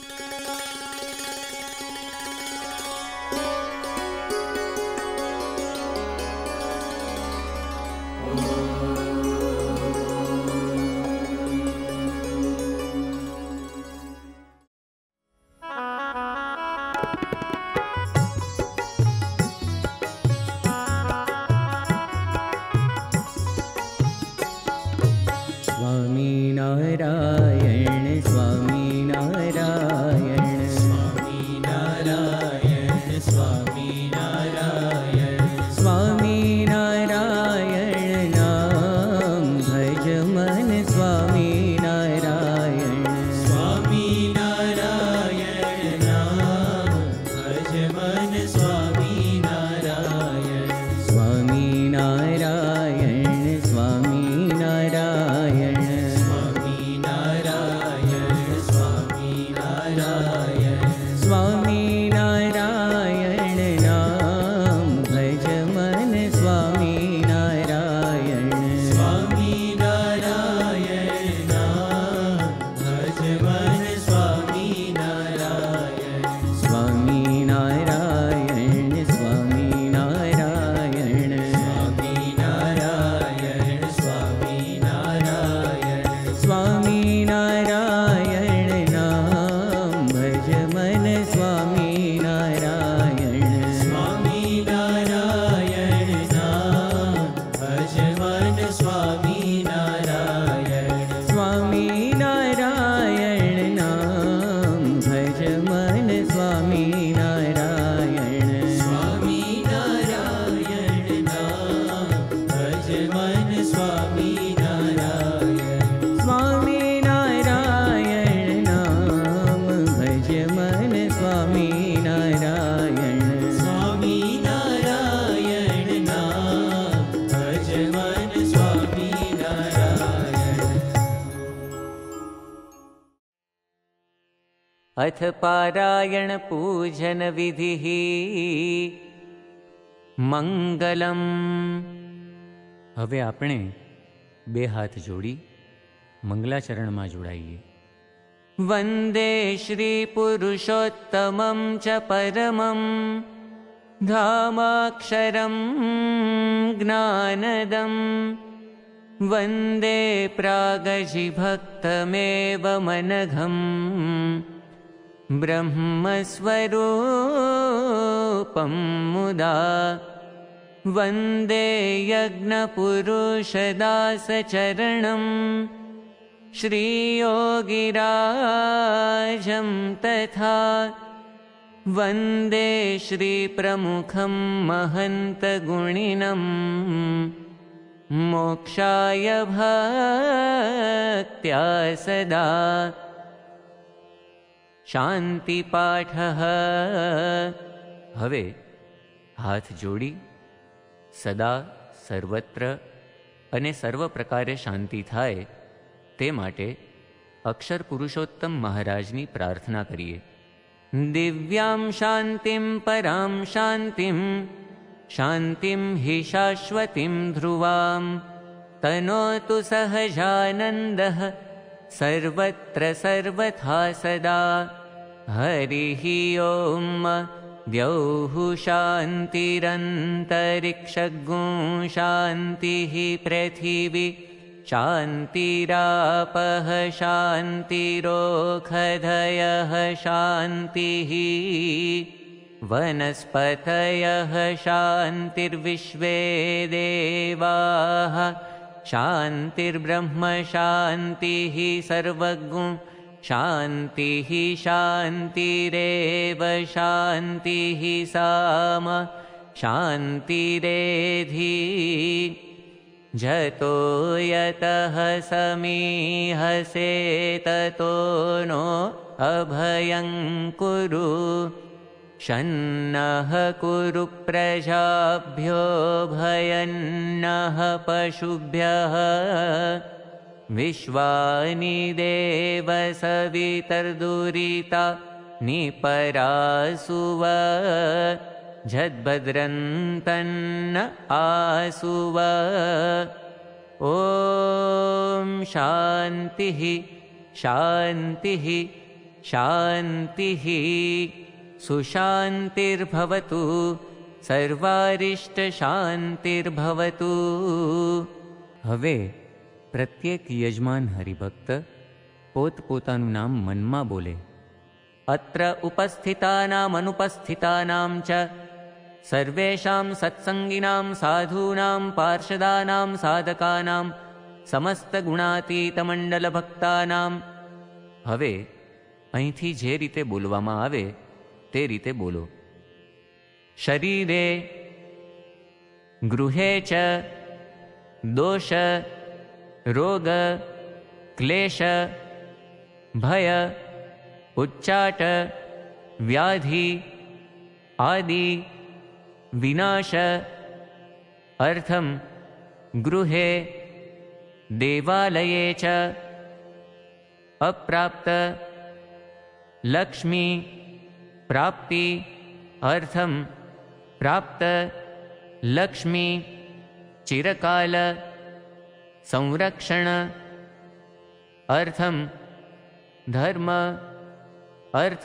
Thank you. स्वामी नारायण स्वामी नारायण स्वामी नारायण अथ पारायण पूजन विधिः मङ्गलम् हे अथ वन्दे श्रीपुरुषोत्तमं च परमं धामाक्षरं ज्ञानदं वन्दे प्रागजिभक्तमेवमनघम् ब्रह्मस्वरूपं मुदा वन्दे यज्ञपुरुषदासचरणम् श्रीयोगिराजं तथा वन्दे श्रीप्रमुखं महन्तगुणिनम् मोक्षाय भक्त्या सदा શાંતિપાઠ હવે હાથ જોડી સદા સર્વત્ર અને સર્વ પ્રકારે શાંતિ થાય ते अक्षरपुरुषोत्तम महाराजनि प्रार्थना करिए दिव्यां शान्तिं परां शान्तिं शान्तिं हि शाश्वतिं ध्रुवां तनोतु सहजानन्दः सर्वत्र सर्वथा सदा हरिः ओं द्यौः शान्तिरन्तरिक्षगु शान्तिः पृथिवी शान्तिरापः शान्तिरोखधयः शान्तिः वनस्पतयः शान्तिर्विश्वे देवाः शान्तिर्ब्रह्म शान्तिः सर्वज्ञ शान्तिः शान्तिरेव शान्तिः साम शान्तिरेधी जतो यतः समीहसे ततो नो अभयं कुरु शन्नः कुरु प्रजाभ्यो भयन्नः पशुभ्यः विश्वानि विश्वानिदेवसवितर्दुरिता निपरासु वा आसुवा। ॐ शान्तिः शान्तिः शान्तिः सुशान्तिर्भवतु सर्वारिष्टशान्तिर्भवतु हवे प्रत्येक यजमान हरिभक्त पोतपोतानु नाम मन्मा बोले अत्र उपस्थितानामनुपस्थितानां च सर्वेषां सत्सङ्गिनां साधूनां पार्षदानां साधकानां समस्तगुणातीतमण्डलभक्तानां ते रीते बोलो शरीरे गृहे च दोष रोग क्लेश भय उच्चाट व्याधि आदि विनाश अर्थं गृहे देवालये च लक्ष्मी, प्राप्ति अर्थं लक्ष्मी, चिरकाल संरक्षण अर्थं धर्म अर्थ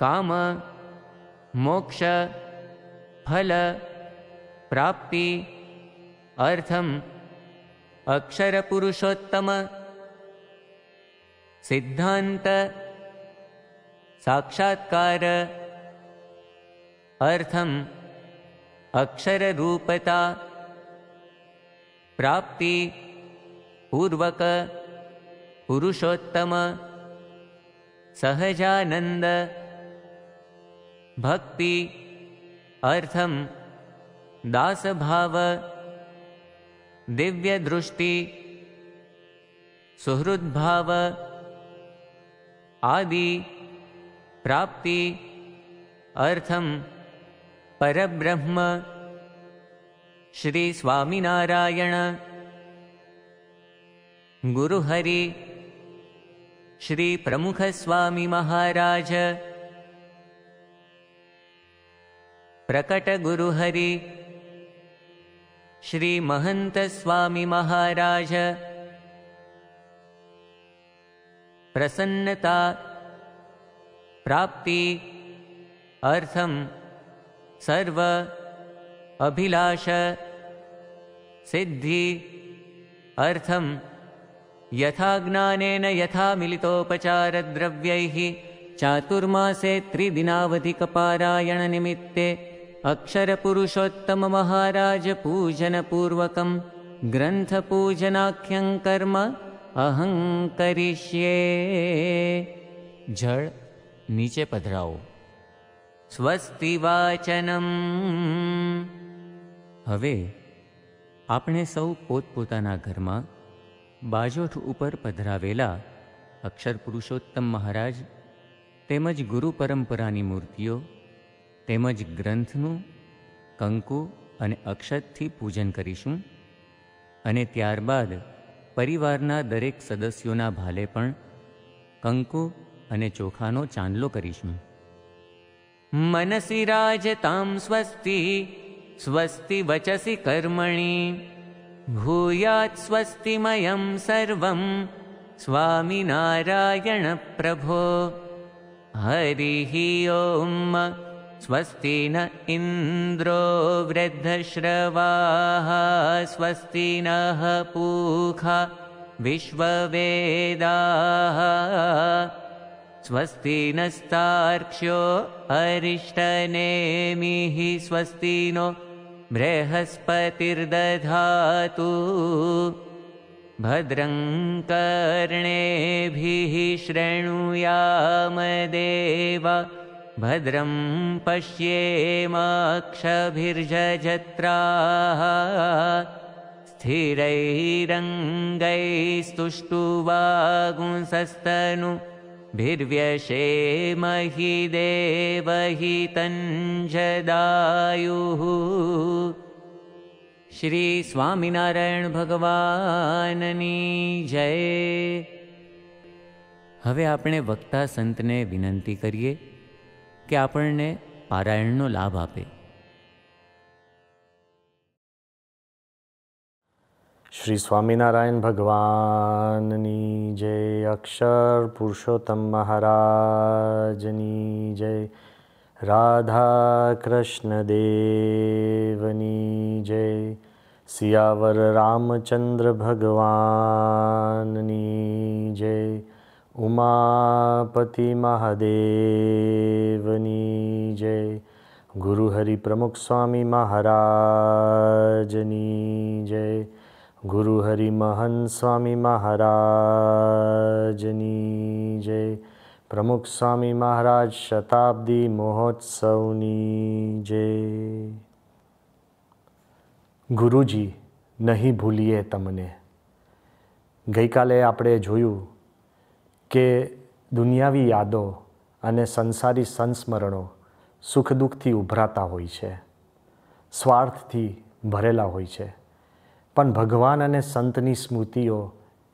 काम मोक्ष फल प्राप्ति अर्थम् अक्षरपुरुषोत्तम साक्षात्कार अर्थम् प्राप्ति पूर्वक पुरुषोत्तम भक्ति अर्थं दासभाव दिव्यदृष्टि सुहृद्भाव आदि प्राप्ति अर्थं परब्रह्म श्रीस्वामिनारायण गुरुहरि श्रीप्रमुखस्वामिमहाराज प्रकटगुरुहरि श्रीमहन्तस्वामिमहाराज प्राप्ति अर्थं सर्व अभिलाष सिद्धि अर्थं यथा ज्ञानेन यथा मिलितोपचारद्रव्यैः चातुर्मासे त्रिदिनावधिकपारायणनिमित्ते अक्षरपुरुषोत्तम महाराजपूजनपूर्वकं ગ્રંથપૂજનાખ્યં કર્મ અહં કરિષ્યે જળ નીચે પધરાવો સ્વસ્તિ વાચનમ હવે આપણે સૌ પોતપોતાના ઘરમાં બાજોઠ ઉપર પધરાવેલા અક્ષર પુરુષોત્તમ મહારાજ તેમજ ગુરુ પરંપરાની મૂર્તિઓ તેમજ ગ્રંથનું કંકુ અને અક્ષતથી પૂજન કરીશું અને ત્યારબાદ પરિવારના દરેક સદસ્યોના ભાલે પણ કંકુ અને ચોખાનો ચાંદલો કરીશું મનસી રાજતામ સ્વસ્તિ સ્વસ્તિ વચસી કર્મણી ભૂયાત સ્વસ્તિમયમ સર્વમ સ્વામિનારાયણ પ્રભો હરિ ઓમ स्वस्ति न इन्द्रो वृद्धश्रवाः स्वस्ति नः पूखा विश्ववेदाः स्वस्ति नस्तार्क्ष्यो अरिष्टनेमिः स्वस्ति नो बृहस्पतिर्दधातु भद्रङ्कर्णेभिः शृणुयामदेवा भद्रं पश्ये स्थिरैरङ्गैस्तुष्टुवागुंसस्तनु स्थिरैरङ्गै स्तुष्टु वा सस्तनु भीर्ये महि देवहि तञ्जदायुः श्री भगवाननी जय हे वक्ता सन्तने विनन्ति करिये। કે આપણને પારાયણનો લાભ આપે શ્રી સ્વામિનારાયણ ભગવાનની જય અક્ષર પુરુષોત્તમ મહારાજની જય રાધા કૃષ્ણ દેવની જય સિયાવર રામચંદ્ર ભગવાનની જય ઉમાપતિ મહાદેવની જય ગુરુ હરિ પ્રમુખ સ્વામી મહારાજની જય ગુરુ હરિ મહન સ્વામી મહારાજની જય પ્રમુખ સ્વામી મહારાજ શતાબ્દી મહોત્સવની જય ગુરુજી નહીં ભૂલીએ તમને ગઈકાલે આપણે જોયું કે દુનિયાવી યાદો અને સંસારી સંસ્મરણો સુખ દુઃખથી ઉભરાતા હોય છે સ્વાર્થથી ભરેલા હોય છે પણ ભગવાન અને સંતની સ્મૃતિઓ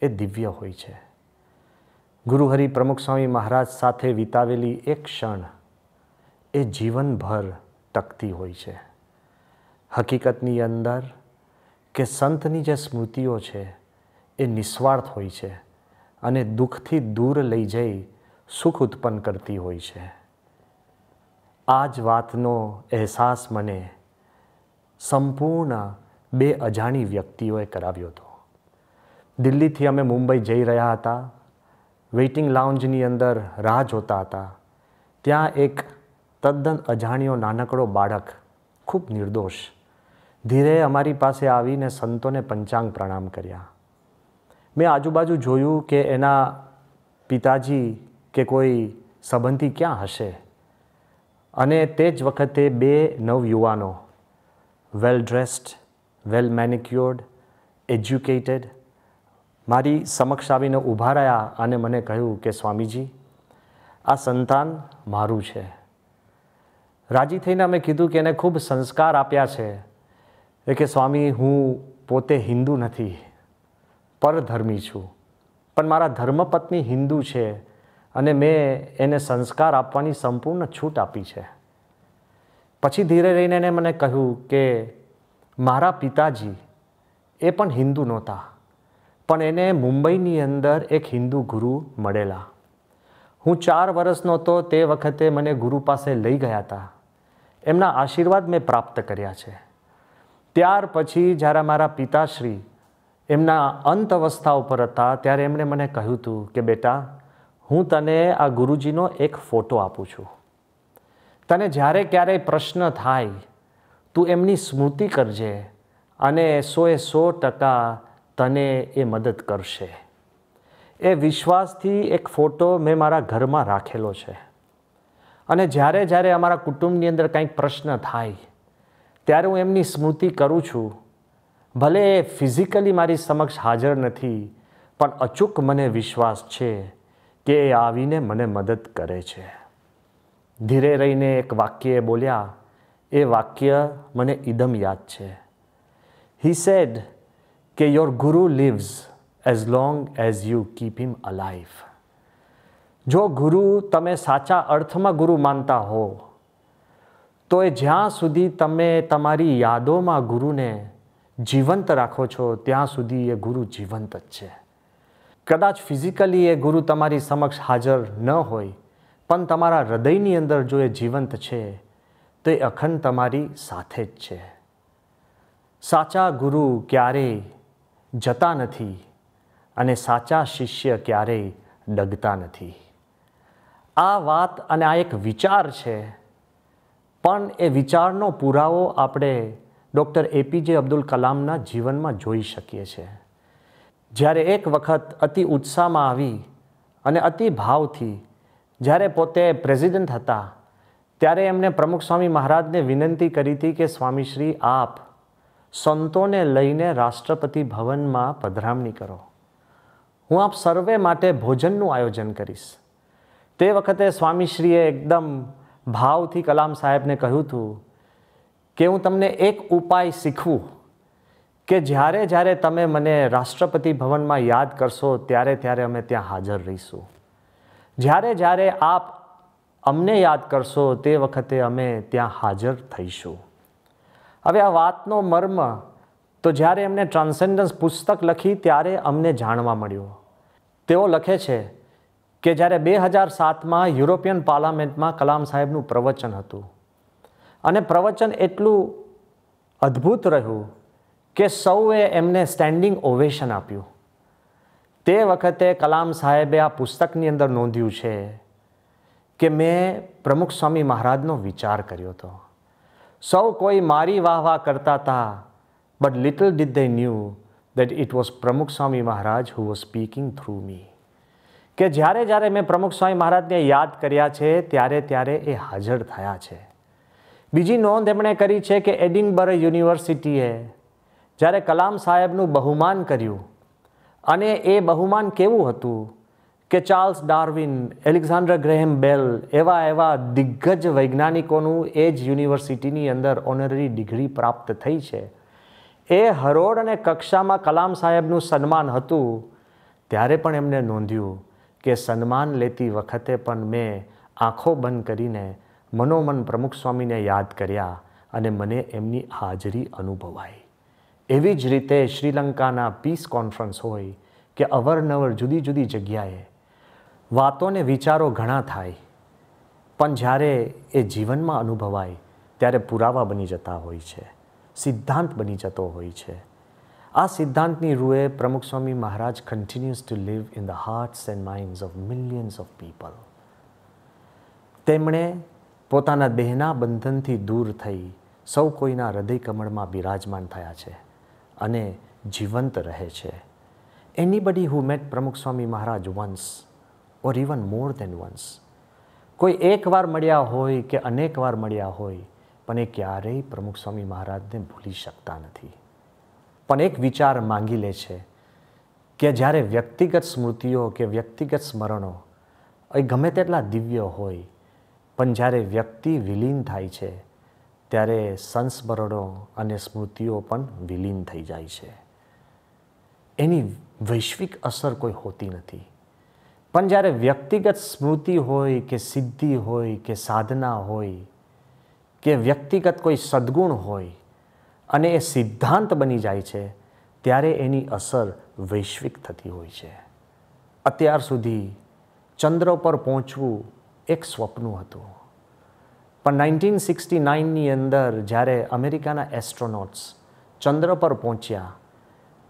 એ દિવ્ય હોય છે ગુરુહરિ પ્રમુખ સ્વામી મહારાજ સાથે વિતાવેલી એક ક્ષણ એ જીવનભર ટકતી હોય છે હકીકતની અંદર કે સંતની જે સ્મૃતિઓ છે એ નિસ્વાર્થ હોય છે અને દુઃખથી દૂર લઈ જઈ સુખ ઉત્પન્ન કરતી હોય છે આ જ વાતનો અહેસાસ મને સંપૂર્ણ બે અજાણી વ્યક્તિઓએ કરાવ્યો હતો દિલ્હીથી અમે મુંબઈ જઈ રહ્યા હતા વેઇટિંગ લાઉન્જની અંદર રાહ જોતા હતા ત્યાં એક તદ્દન અજાણ્યો નાનકડો બાળક ખૂબ નિર્દોષ ધીરે અમારી પાસે આવીને સંતોને પંચાંગ પ્રણામ કર્યા મેં આજુબાજુ જોયું કે એના પિતાજી કે કોઈ સંબંધી ક્યાં હશે અને તે જ વખતે બે નવયુવાનો વેલ ડ્રેસ્ડ વેલ મેનિક્યોર્ડ એજ્યુકેટેડ મારી સમક્ષ આવીને ઊભા રહ્યા અને મને કહ્યું કે સ્વામીજી આ સંતાન મારું છે રાજી થઈને અમે કીધું કે એને ખૂબ સંસ્કાર આપ્યા છે એ કે સ્વામી હું પોતે હિન્દુ નથી પરધર્મી છું પણ મારા ધર્મપત્ની હિન્દુ છે અને મેં એને સંસ્કાર આપવાની સંપૂર્ણ છૂટ આપી છે પછી ધીરે રહીને એને મને કહ્યું કે મારા પિતાજી એ પણ હિન્દુ નહોતા પણ એને મુંબઈની અંદર એક હિન્દુ ગુરુ મળેલા હું ચાર વર્ષનો હતો તે વખતે મને ગુરુ પાસે લઈ ગયા હતા એમના આશીર્વાદ મેં પ્રાપ્ત કર્યા છે ત્યાર પછી જ્યારે મારા પિતાશ્રી એમના અંત અવસ્થા ઉપર હતા ત્યારે એમણે મને કહ્યું હતું કે બેટા હું તને આ ગુરુજીનો એક ફોટો આપું છું તને જ્યારે ક્યારેય પ્રશ્ન થાય તું એમની સ્મૃતિ કરજે અને સોએ સો ટકા તને એ મદદ કરશે એ વિશ્વાસથી એક ફોટો મેં મારા ઘરમાં રાખેલો છે અને જ્યારે જ્યારે અમારા કુટુંબની અંદર કંઈક પ્રશ્ન થાય ત્યારે હું એમની સ્મૃતિ કરું છું ભલે ફિઝિકલી મારી સમક્ષ હાજર નથી પણ અચૂક મને વિશ્વાસ છે કે એ આવીને મને મદદ કરે છે ધીરે રહીને એક વાક્ય એ બોલ્યા એ વાક્ય મને ઇદમ યાદ છે હી સેડ કે your guru lives as long as you keep him alive જો ગુરુ તમે સાચા અર્થમાં ગુરુ માનતા હો તો એ જ્યાં સુધી તમે તમારી યાદોમાં ગુરુને જીવંત રાખો છો ત્યાં સુધી એ ગુરુ જીવંત જ છે કદાચ ફિઝિકલી એ ગુરુ તમારી સમક્ષ હાજર ન હોય પણ તમારા હૃદયની અંદર જો એ જીવંત છે તો એ અખંડ તમારી સાથે જ છે સાચા ગુરુ ક્યારેય જતા નથી અને સાચા શિષ્ય ક્યારેય ડગતા નથી આ વાત અને આ એક વિચાર છે પણ એ વિચારનો પુરાવો આપણે ડૉક્ટર એપીજે અબ્દુલ કલામના જીવનમાં જોઈ શકીએ છીએ જ્યારે એક વખત અતિ ઉત્સાહમાં આવી અને અતિ ભાવથી જ્યારે પોતે પ્રેસિડેન્ટ હતા ત્યારે એમણે પ્રમુખ સ્વામી મહારાજને વિનંતી કરી હતી કે સ્વામીશ્રી આપ સંતોને લઈને રાષ્ટ્રપતિ ભવનમાં પધરામણી કરો હું આપ સર્વે માટે ભોજનનું આયોજન કરીશ તે વખતે સ્વામીશ્રીએ એકદમ ભાવથી કલામ સાહેબને કહ્યું હતું કે હું તમને એક ઉપાય શીખવું કે જ્યારે જ્યારે તમે મને રાષ્ટ્રપતિ ભવનમાં યાદ કરશો ત્યારે ત્યારે અમે ત્યાં હાજર રહીશું જ્યારે જ્યારે આપ અમને યાદ કરશો તે વખતે અમે ત્યાં હાજર થઈશું હવે આ વાતનો મર્મ તો જ્યારે એમને ટ્રાન્સેન્ડન્સ પુસ્તક લખી ત્યારે અમને જાણવા મળ્યું તેઓ લખે છે કે જ્યારે બે હજાર સાતમાં યુરોપિયન પાર્લામેન્ટમાં કલામ સાહેબનું પ્રવચન હતું અને પ્રવચન એટલું અદ્ભુત રહ્યું કે સૌએ એમને સ્ટેન્ડિંગ ઓવેશન આપ્યું તે વખતે કલામ સાહેબે આ પુસ્તકની અંદર નોંધ્યું છે કે મેં પ્રમુખ સ્વામી મહારાજનો વિચાર કર્યો હતો સૌ કોઈ મારી વાહ વાહ કરતા હતા but little did they knew that it was Pramukh Swami Maharaj who was speaking through me કે જ્યારે જ્યારે મેં પ્રમુખ સ્વામી મહારાજને યાદ કર્યા છે ત્યારે ત્યારે એ હાજર થયા છે બીજી નોંધ એમણે કરી છે કે એડિનબર યુનિવર્સિટીએ જ્યારે કલામ સાહેબનું બહુમાન કર્યું અને એ બહુમાન કેવું હતું કે Charles Darwin Alexander Graham Bell એવા એવા દિગ્ગજ વૈજ્ઞાનિકોનું એ જ યુનિવર્સિટીની અંદર ઓનરરી ડિગ્રી પ્રાપ્ત થઈ છે એ હરોળ અને કક્ષામાં કલામ સાહેબનું સન્માન હતું ત્યારે પણ એમને નોંધ્યું કે સન્માન લેતી વખતે પણ મેં આંખો બંધ કરીને મનોમન પ્રમુખ સ્વામીને યાદ કર્યા અને મને એમની હાજરી અનુભવાઈ એવી જ રીતે શ્રીલંકાના પીસ કોન્ફરન્સ હોય કે અવરનવર જુદી જુદી જગ્યાએ વાતોને વિચારો ઘણા થાય પણ જ્યારે એ જીવનમાં અનુભવાય ત્યારે પુરાવા બની જતા હોય છે સિદ્ધાંત બની જતો હોય છે આ સિદ્ધાંતની રૂએ Pramukh Swami Maharaj continues to live in the hearts and minds of millions of people તેમણે પોતાના દેહના બંધનથી દૂર થઈ સૌ કોઈના હૃદય કમળમાં બિરાજમાન થયા છે અને જીવંત રહે છે એનીબડી હુ મેટ પ્રમુખ સ્વામી મહારાજ વંશ ઓર ઇવન મોર દેન વંશ કોઈ એકવાર મળ્યા હોય કે અનેક વાર મળ્યા હોય પણ એ ક્યારેય પ્રમુખ સ્વામી મહારાજને ભૂલી શકતા નથી પણ એક વિચાર માંગી લે છે કે જ્યારે વ્યક્તિગત સ્મૃતિઓ કે વ્યક્તિગત સ્મરણો એ ગમે તેટલા દિવ્ય હોય પણ જ્યારે વ્યક્તિ વિલીન થાય છે ત્યારે સંસ્મરણો અને સ્મૃતિઓ પણ વિલીન થઈ જાય છે એની વૈશ્વિક અસર કોઈ હોતી નથી પણ જ્યારે વ્યક્તિગત સ્મૃતિ હોય કે સિદ્ધિ હોય કે સાધના હોય કે વ્યક્તિગત કોઈ સદ્ગુણ હોય અને એ સિદ્ધાંત બની જાય છે ત્યારે એની અસર વૈશ્વિક થતી હોય છે અત્યાર સુધી ચંદ્ર પર પહોંચવું એક સ્વપ્નું હતું પણ નાઇન્ટીન સિક્સટી નાઇનની અંદર જ્યારે અમેરિકાના એસ્ટ્રોનોટ્સ ચંદ્ર પર પહોંચ્યા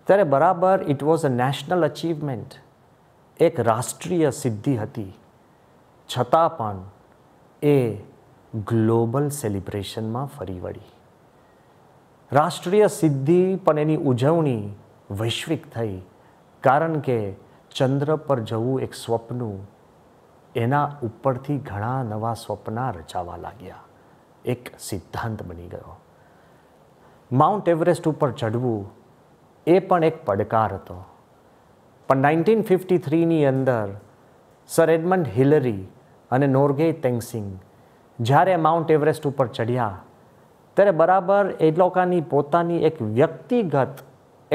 ત્યારે બરાબર it was a national achievement એક રાષ્ટ્રીય સિદ્ધિ હતી છતાં પણ એ ગ્લોબલ સેલિબ્રેશનમાં ફરી વળી રાષ્ટ્રીય સિદ્ધિ પણ એની ઉજવણી વૈશ્વિક થઈ કારણ કે ચંદ્ર પર જવું એક સ્વપ્નું એના ઉપરથી ઘણા નવા સ્વપ્ન રચાવા લાગ્યા એક સિદ્ધાંત બની ગયો માઉન્ટ એવરેસ્ટ ઉપર ચડવું એ પણ એક પડકાર હતો પણ નાઇન્ટીન ફિફ્ટી થ્રીની અંદર સર એડમંડ હિલરી અને નોર્ગે તેંગસિંગ જ્યારે માઉન્ટ એવરેસ્ટ ઉપર ચડ્યા ત્યારે બરાબર એ લોકોની પોતાની એક વ્યક્તિગત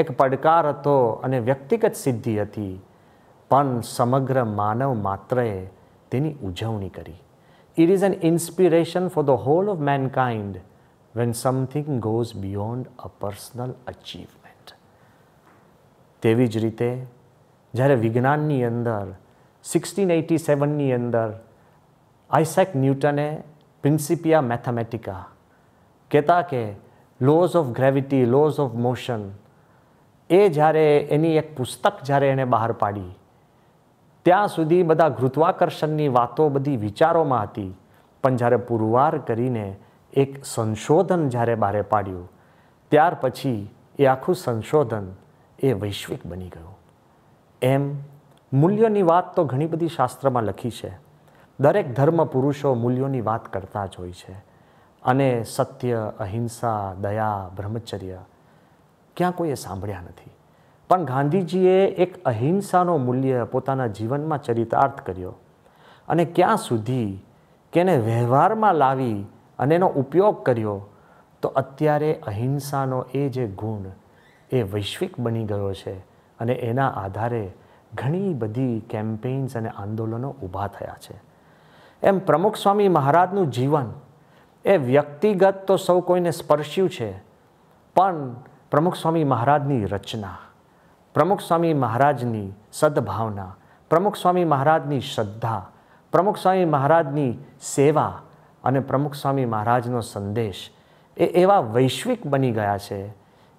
એક પડકાર હતો અને વ્યક્તિગત સિદ્ધિ હતી પણ સમગ્ર માનવ માત્રએ તેની ઉજવણી કરી it is an inspiration for the whole of mankind when something goes beyond a personal achievement તેવી જ રીતે જ્યારે વિજ્ઞાનની અંદર સિક્સટીન એટી સેવનની અંદર આઇસેક ન્યૂટને પ્રિન્સિપિયા મેથેમેટિકા કહેતા કે laws of gravity laws of motion એ જ્યારે એની એક પુસ્તક જ્યારે એણે બહાર પાડી ત્યાં સુધી બધા ગુરુત્વાકર્ષણની વાતો બધી વિચારોમાં હતી પણ જ્યારે પુરવાર કરીને એક સંશોધન જ્યારે બહાર પાડ્યું ત્યાર પછી એ આખું સંશોધન એ વૈશ્વિક બની ગયું એમ મૂલ્યોની વાત તો ઘણી બધી શાસ્ત્રમાં લખી છે દરેક ધર્મ પુરુષો મૂલ્યોની વાત કરતા જ હોય છે અને સત્ય અહિંસા દયા બ્રહ્મચર્ય ક્યાં કોઈએ સાંભળ્યા નથી પણ ગાંધીજીએ એક અહિંસાનો મૂલ્ય પોતાના જીવનમાં ચરિતાર્થ કર્યો અને ક્યાં સુધી કેને વ્યવહારમાં લાવી અને એનો ઉપયોગ કર્યો તો અત્યારે અહિંસાનો એ જે ગુણ એ વૈશ્વિક બની ગયો છે અને એના આધારે ઘણી બધી કેમ્પેઇન્સ અને આંદોલનો ઊભા થયા છે એમ પ્રમુખ સ્વામી મહારાજનું જીવન એ વ્યક્તિગત તો સૌ કોઈને સ્પર્શ્યું છે પણ પ્રમુખ સ્વામી મહારાજની રચના પ્રમુખ સ્વામી મહારાજની સદભાવના પ્રમુખ સ્વામી મહારાજની શ્રદ્ધા પ્રમુખ સ્વામી મહારાજની સેવા અને પ્રમુખ સ્વામી મહારાજનો સંદેશ એ એવા વૈશ્વિક બની ગયા છે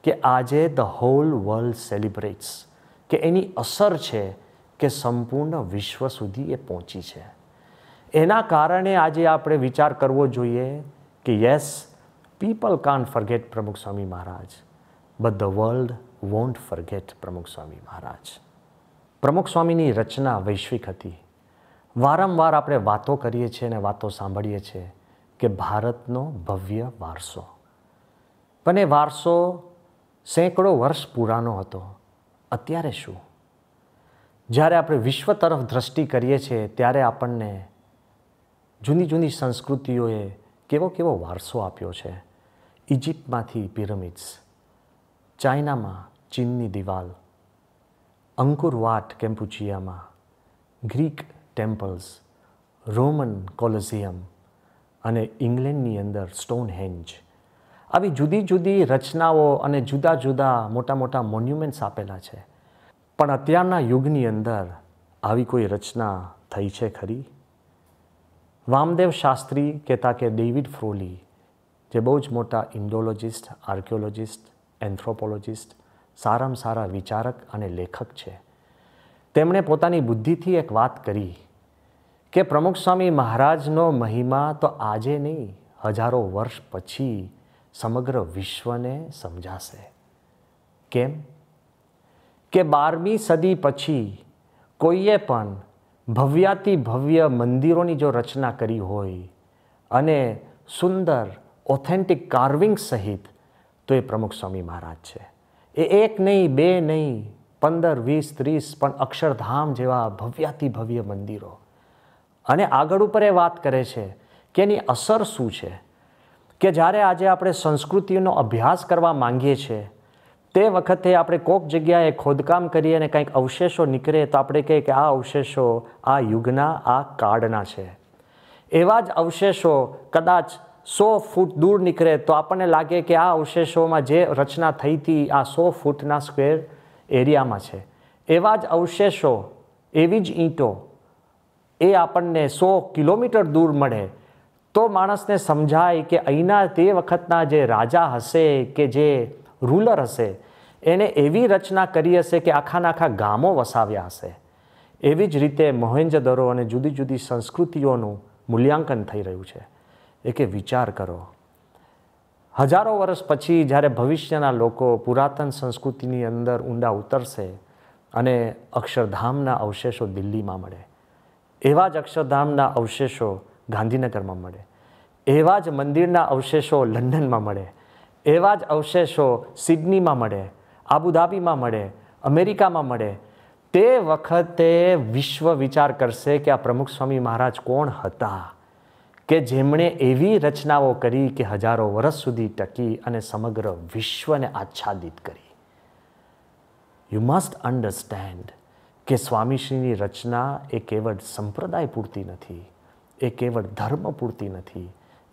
કે આજે ધ હોલ વર્લ્ડ સેલિબ્રેટ્સ કે એની અસર છે કે સંપૂર્ણ વિશ્વ સુધી એ પહોંચી છે એના કારણે આજે આપણે વિચાર કરવો જોઈએ કે yes people can forget Pramukh Swami Maharaj but the world won't forget Pramukh Swami મહારાજ પ્રમુખ સ્વામીની રચના વૈશ્વિક હતી વારંવાર આપણે વાતો કરીએ છીએ અને વાતો સાંભળીએ છીએ કે ભારતનો ભવ્ય વારસો પણ એ વારસો સેંકડો વર્ષ પુરાનો હતો અત્યારે શું જ્યારે આપણે વિશ્વ તરફ દ્રષ્ટિ કરીએ છીએ ત્યારે આપણને જૂની જૂની સંસ્કૃતિઓએ કેવો કેવો વારસો આપ્યો છે ઇજિપ્તમાંથી પિરામિડ્સ ચાઇનામાં ચીનની દિવાલ અંકુરવાટ કેમ્પુચિયામાં ગ્રીક ટેમ્પલ્સ રોમન કોલોઝિયમ અને ઇંગ્લેન્ડની અંદર સ્ટોનહેન્જ આવી જુદી જુદી રચનાઓ અને જુદા જુદા મોટા મોટા મોન્યુમેન્ટ્સ આપેલા છે પણ અત્યારના યુગની અંદર આવી કોઈ રચના થઈ છે ખરી વામદેવ શાસ્ત્રી કહેતા કે ડેવિડ ફ્રોલી જે બહુ જ મોટા ઇન્ડોલોજિસ્ટ આર્કિયોલોજિસ્ટ એન્થ્રોપોલોજિસ્ટ સારામાં સારા વિચારક અને લેખક છે તેમણે પોતાની બુદ્ધિથી એક વાત કરી કે પ્રમુખ સ્વામી મહારાજનો મહિમા તો આજે નહીં હજારો વર્ષ પછી સમગ્ર વિશ્વને સમજાશે કેમ કે બારમી સદી પછી કોઈએ પણ ભવ્યાતિ ભવ્ય મંદિરોની જો રચના કરી હોય અને સુંદર ઓથેન્ટિક કાર્વિંગ સહિત તો એ પ્રમુખ સ્વામી મહારાજ છે એ એક નહીં બે નહીં પંદર વીસ ત્રીસ પણ અક્ષરધામ જેવા ભવ્યાતિ ભવ્ય મંદિરો અને આગળ ઉપર એ વાત કરે છે કે એની અસર શું છે કે જ્યારે આજે આપણે સંસ્કૃતિનો અભ્યાસ કરવા માંગીએ છીએ તે વખતે આપણે કોઈક જગ્યાએ ખોદકામ કરીએ અને કંઈક અવશેષો નીકળે તો આપણે કહીએ કે આ અવશેષો આ યુગના આ કાળના છે એવા જ અવશેષો કદાચ સો ફૂટ દૂર નીકળે તો આપણને લાગે કે આ અવશેષોમાં જે રચના થઈ હતી આ સો ફૂટના સ્ક્વેર એરિયામાં છે એવા જ અવશેષો એવી જ ઈંટો એ આપણને સો કિલોમીટર દૂર મળે તો માણસને સમજાય કે અહીંના તે વખતના જે રાજા હશે કે જે રૂલર હશે એને એવી રચના કરી હશે કે આખાના આખા ગામો વસાવ્યા હશે એવી જ રીતે મોહેન્જદરો અને જુદી જુદી સંસ્કૃતિઓનું મૂલ્યાંકન થઈ રહ્યું છે એ કે વિચાર કરો હજારો વર્ષ પછી જ્યારે ભવિષ્યના લોકો પુરાતન સંસ્કૃતિની અંદર ઊંડા ઉતરશે અને અક્ષરધામના અવશેષો દિલ્હીમાં મળે એવા જ અક્ષરધામના અવશેષો ગાંધીનગરમાં મળે એવા જ મંદિરના અવશેષો લંડનમાં મળે એવા જ અવશેષો સિડનીમાં મળે આબુધાબીમાં મળે અમેરિકામાં મળે તે વખતે વિશ્વ વિચાર કરશે કે આ પ્રમુખ સ્વામી મહારાજ કોણ હતા કે જેમણે એવી રચનાઓ કરી કે હજારો વર્ષ સુધી ટકી અને સમગ્ર વિશ્વને આચ્છાદિત કરી યુ મસ્ટ અન્ડરસ્ટેન્ડ કે સ્વામીશ્રીની રચના એ કેવળ સંપ્રદાય પૂરતી નથી એ કેવળ ધર્મ પૂરતી નથી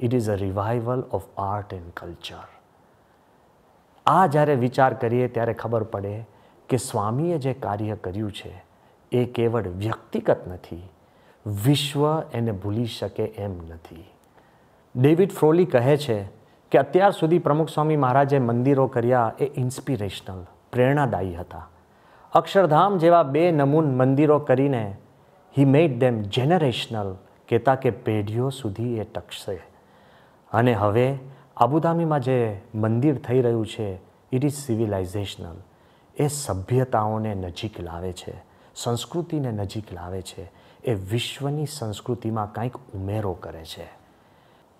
it is a revival of art and culture આ જ્યારે વિચાર કરીએ ત્યારે ખબર પડે કે સ્વામીએ જે કાર્ય કર્યું છે એ કેવળ વ્યક્તિગત નથી વિશ્વ એને ભૂલી શકે એમ નથી ડેવિડ ફ્રોલી કહે છે કે અત્યાર સુધી પ્રમુખ સ્વામી મહારાજે મંદિરો કર્યા એ ઇન્સ્પિરેશનલ પ્રેરણાદાયી હતા અક્ષરધામ જેવા બે નમૂન મંદિરો કરીને હી મેડ ધેમ જેનરેશનલ કહેતા કે પેઢીઓ સુધી એ ટકશે અને હવે આબુધામીમાં જે મંદિર થઈ રહ્યું છે ઇટ ઇઝ સિવિલાઇઝેશનલ એ સભ્યતાઓને નજીક લાવે છે સંસ્કૃતિને નજીક લાવે છે એ વિશ્વની સંસ્કૃતિમાં કંઈક ઉમેરો કરે છે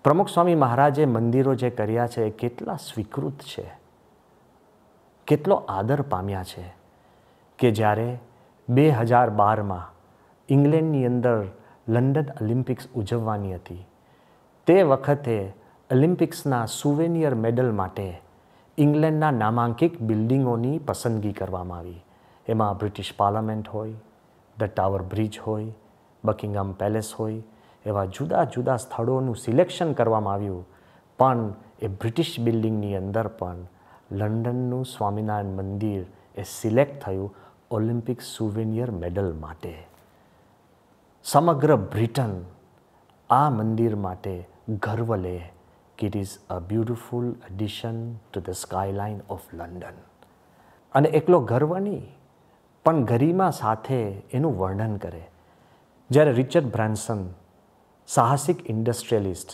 પ્રમુખ સ્વામી મહારાજે મંદિરો જે કર્યા છે એ કેટલા સ્વીકૃત છે કેટલો આદર પામ્યા છે કે જ્યારે બે હજાર બારમાં ઇંગ્લેન્ડની અંદર લંડન ઓલિમ્પિક્સ ઉજવવાની હતી તે વખતે ઓલિમ્પિક્સના સુવેનિયર મેડલ માટે ઇંગ્લેન્ડના નામાંકિત બિલ્ડિંગોની પસંદગી કરવામાં આવી એમાં બ્રિટિશ પાર્લામેન્ટ હોય ધ ટાવર બ્રિજ હોય બકિંગમ પેલેસ હોય એવા જુદા જુદા સ્થળોનું સિલેક્શન કરવામાં આવ્યું પણ એ બ્રિટિશ બિલ્ડિંગની અંદર પણ લંડનનું સ્વામિનારાયણ મંદિર એ સિલેક્ટ થયું ઓલિમ્પિક સુવેનિયર મેડલ માટે સમગ્ર બ્રિટન આ મંદિર માટે ગર્વ લે કે it is a beautiful addition to the skyline of London અને એકલો ગર્વ નહીં પણ ગરિમા સાથે એનું વર્ણન કરે જ્યારે રિચર્ડ બ્રાન્સન સાહસિક ઇન્ડસ્ટ્રિયલિસ્ટ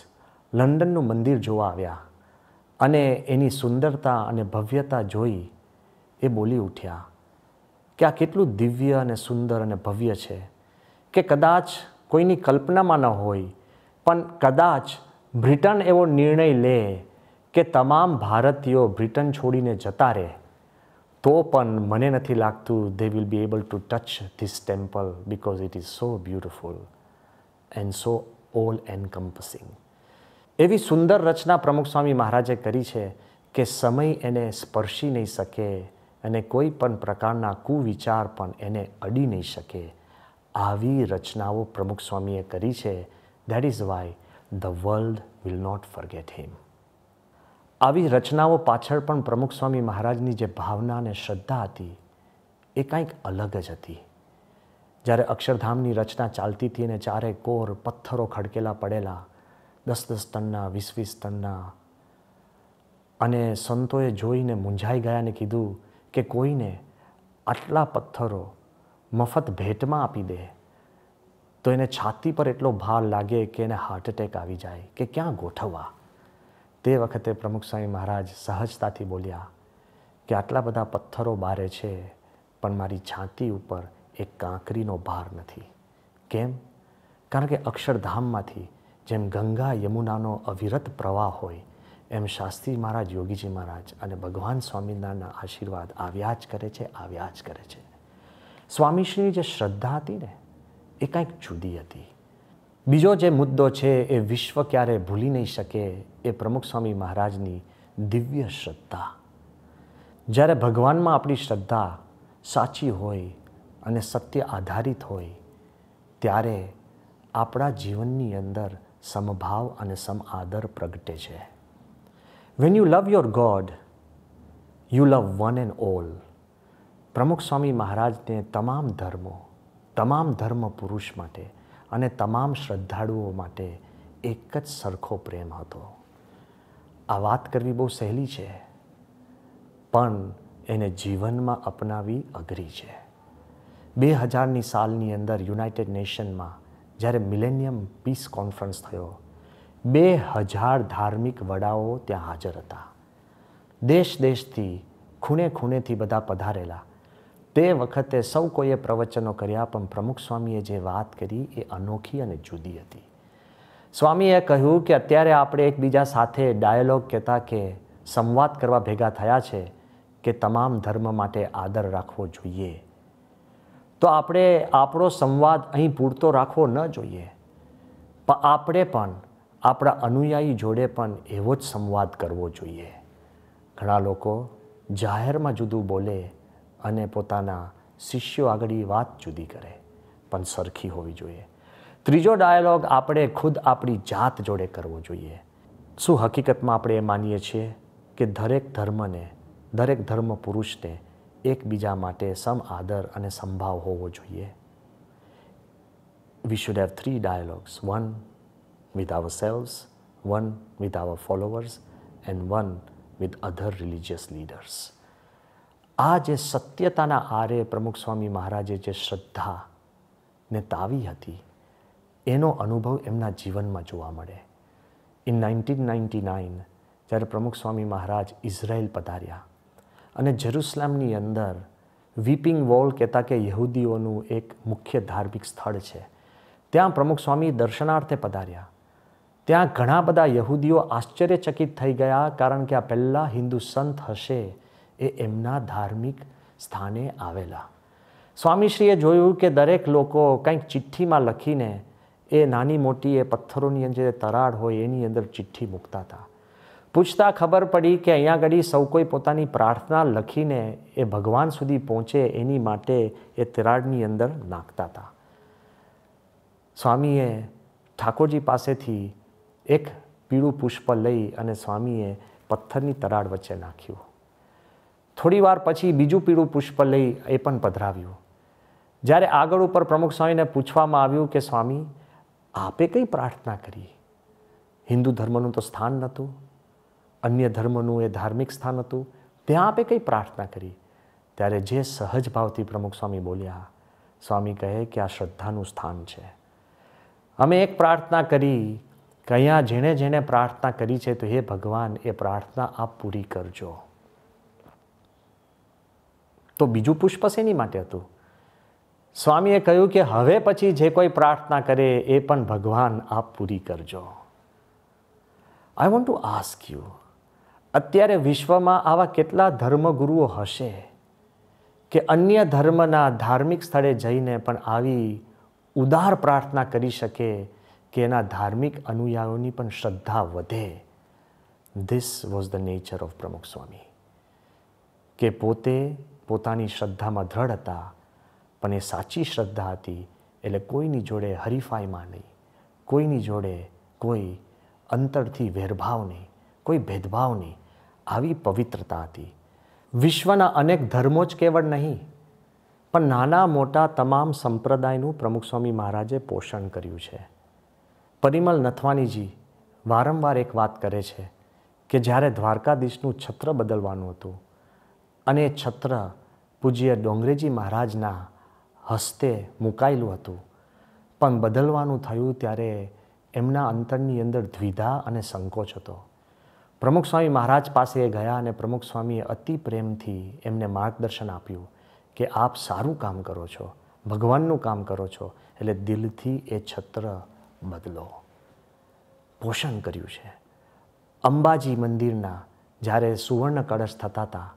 લંડનનું મંદિર જોવા આવ્યા અને એની સુંદરતા અને ભવ્યતા જોઈ એ બોલી ઉઠ્યા કે આ કેટલું દિવ્ય અને સુંદર અને ભવ્ય છે કે કદાચ કોઈની કલ્પનામાં ન હોય પણ કદાચ બ્રિટન એવો નિર્ણય લે કે તમામ ભારતીયો બ્રિટન છોડીને જતા રહે તો પણ મને નથી લાગતું they will be able to touch this temple because it is so beautiful and so all compassing એવી સુંદર રચના પ્રમુખ સ્વામી મહારાજે કરી છે કે સમય એને સ્પર્શી નહીં શકે અને કોઈ પણ પ્રકારના કુવિચાર પણ એને અડી નહીં શકે આવી રચનાઓ પ્રમુખ સ્વામીએ કરી છે that is why the world will not forget him આવી રચનાઓ પાછળ પણ પ્રમુખ સ્વામી મહારાજની જે ભાવના અને શ્રદ્ધા હતી એ કાંઈક અલગ જ હતી જ્યારે અક્ષરધામની રચના ચાલતી હતી અને ચારે કોર પથ્થરો ખડકેલા પડેલા દસ દસ ટનના વીસ વીસ ટનના અને સંતોએ જોઈને મૂંઝાઈ ગયા અને કીધું કે કોઈને આટલા પથ્થરો મફત ભેટમાં આપી દે તો એને છાતી પર એટલો ભાર લાગે કે એને હાર્ટ એટેક આવી જાય કે ક્યાં ગોઠવવા તે વખતે પ્રમુખ સ્વામી મહારાજ સહજતાથી બોલ્યા કે આટલા બધા પથ્થરો બારે છે પણ મારી છાતી ઉપર એક કાંકરીનો ભાર નથી કેમ કારણ કે અક્ષરધામમાંથી જેમ ગંગા યમુનાનો અવિરત પ્રવાહ હોય એમ શાસ્ત્રી મહારાજ યોગીજી મહારાજ અને ભગવાન સ્વામિનારાયણના આશીર્વાદ આવ્યા જ કરે છે આવ્યા જ કરે છે સ્વામીશ્રીની જે શ્રદ્ધા હતી ને એ કાંઈક જુદી હતી બીજો જે મુદ્દો છે એ વિશ્વ ક્યારે ભૂલી નહીં શકે એ પ્રમુખ સ્વામી મહારાજની દિવ્ય શ્રદ્ધા જ્યારે ભગવાનમાં આપણી શ્રદ્ધા સાચી હોય અને સત્ય આધારિત હોય ત્યારે આપણા જીવનની અંદર સમભાવ અને સમ આદર પ્રગટે છે when you love your God you love one and all Pramukh Swami મહારાજને તમામ ધર્મો તમામ ધર્મ પુરુષ માટે અને તમામ શ્રદ્ધાળુઓ માટે એક જ સરખો પ્રેમ હતો આ વાત કરવી બહુ સહેલી છે પણ એને જીવનમાં અપનાવી અઘરી છે બે હજારની સાલની અંદર યુનાઇટેડ નેશનમાં જ્યારે મિલેનિયમ પીસ કોન્ફરન્સ થયો બે હજાર ધાર્મિક વડાઓ ત્યાં હાજર હતા દેશ દેશથી ખૂણે ખૂણેથી બધા પધારેલા તે વખતે સૌ કોઈએ પ્રવચનો કર્યા પણ પ્રમુખ સ્વામીએ જે વાત કરી એ અનોખી અને જુદી હતી સ્વામીએ કહ્યું કે અત્યારે આપણે એકબીજા સાથે ડાયલોગ કહેતા કે સંવાદ કરવા ભેગા થયા છે કે તમામ ધર્મ માટે આદર રાખવો જોઈએ તો આપણે આપણો સંવાદ અહીં પૂરતો રાખવો ન જોઈએ પણ આપણે પણ આપણા અનુયાયી જોડે પણ એવો જ સંવાદ કરવો જોઈએ ઘણા લોકો જાહેરમાં જુદું બોલે અને પોતાના શિષ્યો આગળ વાત જુદી કરે પણ સરખી હોવી જોઈએ ત્રીજો ડાયલોગ આપણે ખુદ આપણી જાત જોડે કરવો જોઈએ શું હકીકતમાં આપણે એ માનીએ છીએ કે દરેક ધર્મને દરેક ધર્મ પુરુષને એકબીજા માટે સમ આદર અને સંભાવ હોવો જોઈએ we should three dialogues one with with selves one with our followers and one with other religious leaders આ જે સત્યતાના આરે પ્રમુખ સ્વામી મહારાજે જે શ્રદ્ધા ને તાવી હતી એનો અનુભવ એમના જીવનમાં જોવા મળે ઇન નાઇન્ટીન નાઇન્ટી નાઇન જ્યારે પ્રમુખ સ્વામી મહારાજ ઇઝરાયલ પધાર્યા અને જેરુસલેમની અંદર વીપિંગ વોલ કહેતા કે યહૂદીઓનું એક મુખ્ય ધાર્મિક સ્થળ છે ત્યાં પ્રમુખ સ્વામી દર્શનાર્થે પધાર્યા ત્યાં ઘણા બધા યહૂદીઓ આશ્ચર્યચકિત થઈ ગયા કારણ કે આ પહેલાં હિન્દુ સંત હશે એ એમના ધાર્મિક સ્થાને આવેલા સ્વામીશ્રીએ જોયું કે દરેક લોકો કંઈક ચિઠ્ઠીમાં લખીને એ નાની મોટી એ પથ્થરોની અંદર તરાડ હોય એની અંદર ચિઠ્ઠી મૂકતા હતા પૂછતા ખબર પડી કે અહીંયા આગળ સૌ કોઈ પોતાની પ્રાર્થના લખીને એ ભગવાન સુધી પહોંચે એની માટે એ તિરાડની અંદર નાખતા હતા સ્વામીએ ઠાકોરજી પાસેથી એક પીળું પુષ્પ લઈ અને સ્વામીએ પથ્થરની તરાડ વચ્ચે નાખ્યું થોડીવાર પછી બીજું પીળું પુષ્પ લઈ એ પણ પધરાવ્યું જ્યારે આગળ ઉપર પ્રમુખ સ્વામીને પૂછવામાં આવ્યું કે સ્વામી આપે કઈ પ્રાર્થના કરી હિન્દુ ધર્મનું તો સ્થાન નહોતું અન્ય ધર્મનું એ ધાર્મિક સ્થાન હતું ત્યાં આપે કઈ પ્રાર્થના કરી ત્યારે જે સહજ ભાવથી પ્રમુખ સ્વામી બોલ્યા સ્વામી કહે કે આ શ્રદ્ધાનું સ્થાન છે અમે એક પ્રાર્થના કરી કે અહીંયા જેણે જેણે પ્રાર્થના કરી છે તો હે ભગવાન એ પ્રાર્થના આપ પૂરી કરજો તો બીજું પુષ્પ શેની માટે હતું સ્વામીએ કહ્યું કે હવે પછી જે કોઈ પ્રાર્થના કરે એ પણ ભગવાન આપ પૂરી કરજો I want to ask you અત્યારે વિશ્વમાં આવા કેટલા ધર્મગુરુઓ હશે કે અન્ય ધર્મના ધાર્મિક સ્થળે જઈને પણ આવી ઉદાર પ્રાર્થના કરી શકે કે એના ધાર્મિક અનુયાયોની પણ શ્રદ્ધા વધે this was the nature of Pramukh Swami કે પોતે પોતાની શ્રદ્ધામાં દ્રઢ હતા પણ એ સાચી શ્રદ્ધા હતી એટલે કોઈની જોડે હરીફાઈમાં નહીં કોઈની જોડે કોઈ અંતરથી વેરભાવ નહીં કોઈ ભેદભાવ નહીં આવી પવિત્રતા હતી વિશ્વના અનેક ધર્મો જ કેવળ નહીં પણ નાના મોટા તમામ સંપ્રદાયનું પ્રમુખ સ્વામી મહારાજે પોષણ કર્યું છે પરિમલ નથવાનીજી વારંવાર એક વાત કરે છે કે જ્યારે દ્વારકાધીશનું છત્ર બદલવાનું હતું અને છત્ર પૂજ્ય ડોંગરેજી મહારાજના હસ્તે મુકાયેલું હતું પણ બદલવાનું થયું ત્યારે એમના અંતરની અંદર દ્વિધા અને સંકોચ હતો પ્રમુખ સ્વામી મહારાજ પાસે ગયા અને પ્રમુખ સ્વામીએ અતિ પ્રેમથી એમને માર્ગદર્શન આપ્યું કે આપ સારું કામ કરો છો ભગવાનનું કામ કરો છો એટલે દિલથી એ છત્ર બદલો પોષણ કર્યું છે અંબાજી મંદિરના જ્યારે સુવર્ણ કળશ થતા હતા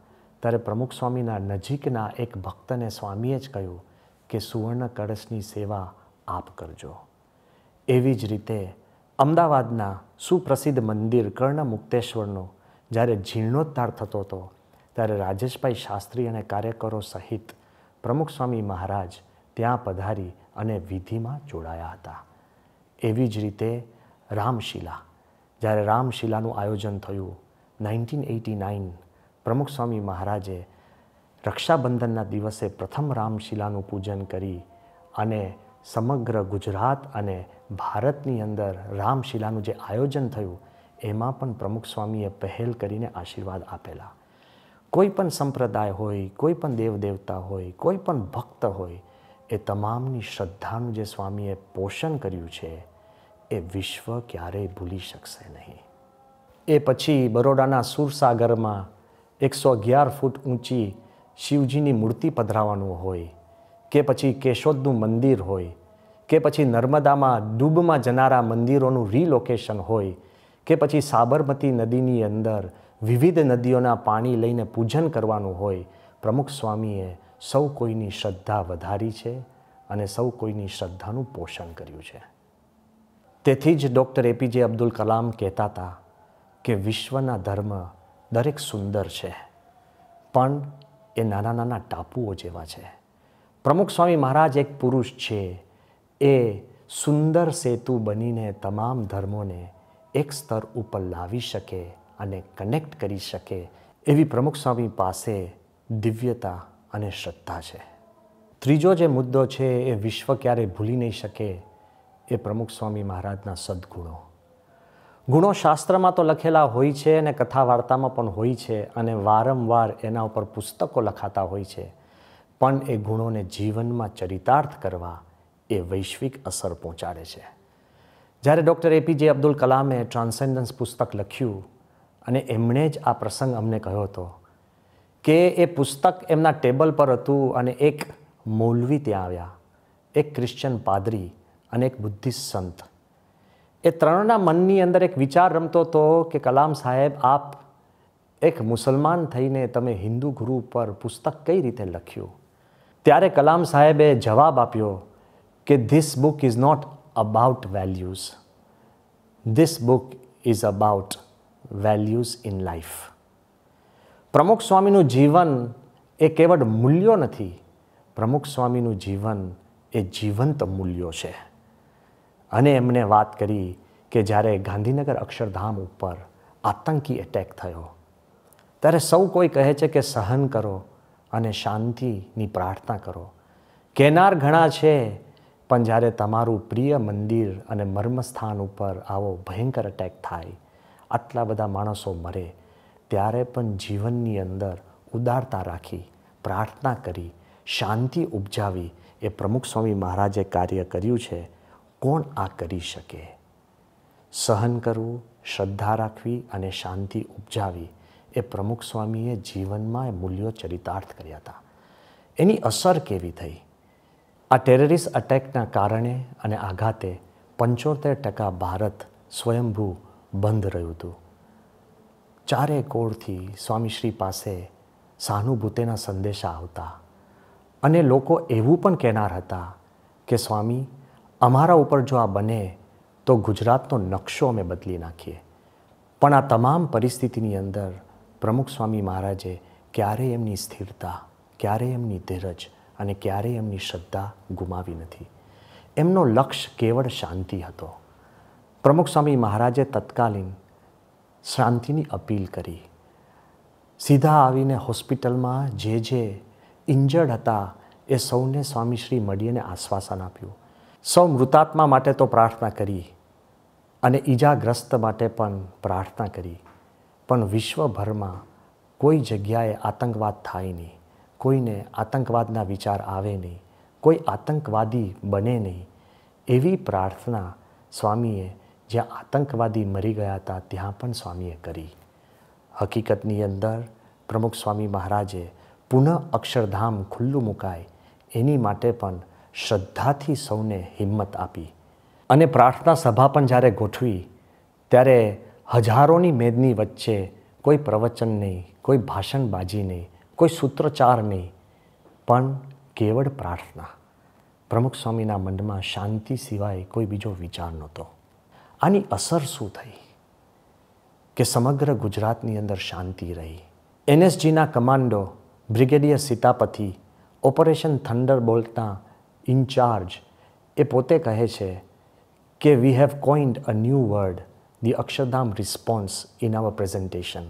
ત્યારે પ્રમુખ સ્વામીના નજીકના એક ભક્તને સ્વામીએ જ કહ્યું કે સુવર્ણ કળશની સેવા આપ કરજો એવી જ રીતે અમદાવાદના સુપ્રસિદ્ધ મંદિર કર્ણ મુક્તેશ્વરનો જ્યારે જીર્ણોદ્ધાર થતો હતો ત્યારે રાજેશભાઈ શાસ્ત્રી અને કાર્યકરો સહિત પ્રમુખ સ્વામી મહારાજ ત્યાં પધારી અને વિધિમાં જોડાયા હતા એવી જ રીતે રામશીલા જ્યારે રામશીલાનું આયોજન થયું નાઇન્ટીન એટી નાઇન પ્રમુખ સ્વામી મહારાજે રક્ષાબંધનના દિવસે પ્રથમ રામશીલાનું પૂજન કરી અને સમગ્ર ગુજરાત અને ભારતની અંદર રામશીલાનું જે આયોજન થયું એમાં પણ પ્રમુખ સ્વામીએ પહેલ કરીને આશીર્વાદ આપેલા કોઈ પણ સંપ્રદાય હોય કોઈ પણ દેવદેવતા હોય કોઈ પણ ભક્ત હોય એ તમામની શ્રદ્ધાનું જે સ્વામીએ પોષણ કર્યું છે એ વિશ્વ ક્યારેય ભૂલી શકશે નહીં એ પછી બરોડાના સુરસાગરમાં એકસો અગિયાર ફૂટ ઊંચી શિવજીની મૂર્તિ પધરાવાનું હોય કે પછી કેશોદનું મંદિર હોય કે પછી નર્મદામાં ડૂબમાં જનારા મંદિરોનું રીલોકેશન હોય કે પછી સાબરમતી નદીની અંદર વિવિધ નદીઓના પાણી લઈને પૂજન કરવાનું હોય પ્રમુખ સ્વામીએ સૌ કોઈની શ્રદ્ધા વધારી છે અને સૌ કોઈની શ્રદ્ધાનું પોષણ કર્યું છે તેથી જ ડૉક્ટર એપીજે અબ્દુલ કલામ કહેતા હતા કે વિશ્વના ધર્મ દરેક સુંદર છે પણ એ નાના નાના ટાપુઓ જેવા છે પ્રમુખ સ્વામી મહારાજ એક પુરુષ છે એ સુંદર સેતુ બનીને તમામ ધર્મોને એક સ્તર ઉપર લાવી શકે અને કનેક્ટ કરી શકે એવી પ્રમુખ સ્વામી પાસે દિવ્યતા અને શ્રદ્ધા છે ત્રીજો જે મુદ્દો છે એ વિશ્વ ક્યારેય ભૂલી નહીં શકે એ પ્રમુખ સ્વામી મહારાજના સદગુણો ગુણો શાસ્ત્રમાં તો લખેલા હોય છે અને કથા વાર્તામાં પણ હોય છે અને વારંવાર એના ઉપર પુસ્તકો લખાતા હોય છે પણ એ ગુણોને જીવનમાં ચરિતાર્થ કરવા એ વૈશ્વિક અસર પહોંચાડે છે જ્યારે ડૉક્ટર એપીજે અબ્દુલ કલામે ટ્રાન્સેન્ડન્સ પુસ્તક લખ્યું અને એમણે જ આ પ્રસંગ અમને કહ્યો હતો કે એ પુસ્તક એમના ટેબલ પર હતું અને એક મૌલવી ત્યાં આવ્યા એક ક્રિશ્ચન પાદરી અને એક બુદ્ધિસ્ટ સંત એ ત્રણના મનની અંદર એક વિચાર રમતો હતો કે કલામ સાહેબ આપ એક મુસલમાન થઈને તમે હિન્દુ ગુરુ પર પુસ્તક કઈ રીતે લખ્યું ત્યારે કલામ સાહેબે જવાબ આપ્યો કે this book is not about values this book is about values in life Pramukh સ્વામીનું જીવન એ કેવળ મૂલ્યો નથી પ્રમુખ સ્વામીનું જીવન એ જીવંત મૂલ્યો છે અને એમને વાત કરી કે જ્યારે ગાંધીનગર અક્ષરધામ ઉપર આતંકી એટેક થયો ત્યારે સૌ કોઈ કહે છે કે સહન કરો અને શાંતિની પ્રાર્થના કરો કહેનાર ઘણા છે પણ જ્યારે તમારું પ્રિય મંદિર અને મર્મસ્થાન ઉપર આવો ભયંકર અટેક થાય આટલા બધા માણસો મરે ત્યારે પણ જીવનની અંદર ઉદારતા રાખી પ્રાર્થના કરી શાંતિ ઉપજાવી એ પ્રમુખ સ્વામી મહારાજે કાર્ય કર્યું છે કોણ આ કરી શકે સહન કરવું શ્રદ્ધા રાખવી અને શાંતિ ઉપજાવી એ પ્રમુખ સ્વામીએ જીવનમાં એ મૂલ્યો ચરિતાર્થ કર્યા હતા એની અસર કેવી થઈ આ ટેરરિસ્ટ અટેકના કારણે અને આઘાતે પંચોતેર ટકા ભારત સ્વયંભૂ બંધ રહ્યું હતું ચારે કોળથી સ્વામીશ્રી પાસે સહાનુભૂતિના સંદેશા આવતા અને લોકો એવું પણ કહેનાર હતા કે સ્વામી અમારા ઉપર જો આ બને તો ગુજરાતનો નકશો અમે બદલી નાખીએ પણ આ તમામ પરિસ્થિતિની અંદર પ્રમુખ સ્વામી મહારાજે ક્યારેય એમની સ્થિરતા ક્યારે એમની ધીરજ અને ક્યારેય એમની શ્રદ્ધા ગુમાવી નથી એમનો લક્ષ્ય કેવળ શાંતિ હતો પ્રમુખ સ્વામી મહારાજે તત્કાલીન શાંતિની અપીલ કરી સીધા આવીને હોસ્પિટલમાં જે જે ઇન્જર્ડ હતા એ સૌને સ્વામી શ્રી મળીને આશ્વાસન આપ્યું સૌ મૃતાત્મા માટે તો પ્રાર્થના કરી અને ઈજાગ્રસ્ત માટે પણ પ્રાર્થના કરી પણ વિશ્વભરમાં કોઈ જગ્યાએ આતંકવાદ થાય નહીં કોઈને આતંકવાદના વિચાર આવે નહીં કોઈ આતંકવાદી બને નહીં એવી પ્રાર્થના સ્વામીએ જ્યાં આતંકવાદી મરી ગયા હતા ત્યાં પણ સ્વામીએ કરી હકીકતની અંદર પ્રમુખ સ્વામી મહારાજે પુનઃ અક્ષરધામ ખુલ્લું મુકાય એની માટે પણ શ્રદ્ધાથી સૌને હિંમત આપી અને પ્રાર્થના સભા પણ જ્યારે ગોઠવી ત્યારે હજારોની મેદની વચ્ચે કોઈ પ્રવચન નહીં કોઈ ભાષણબાજી નહીં કોઈ સૂત્રોચ્ચાર નહીં પણ કેવળ પ્રાર્થના પ્રમુખ સ્વામીના મનમાં શાંતિ સિવાય કોઈ બીજો વિચાર નહોતો આની અસર શું થઈ કે સમગ્ર ગુજરાતની અંદર શાંતિ રહી એનએસજીના કમાન્ડો બ્રિગેડિયર સીતાપતિ ઓપરેશન થંડર બોલ્ટના ઇન્ચાર્જ એ પોતે કહે છે કે we have coined a new word the Akshardham response in our presentation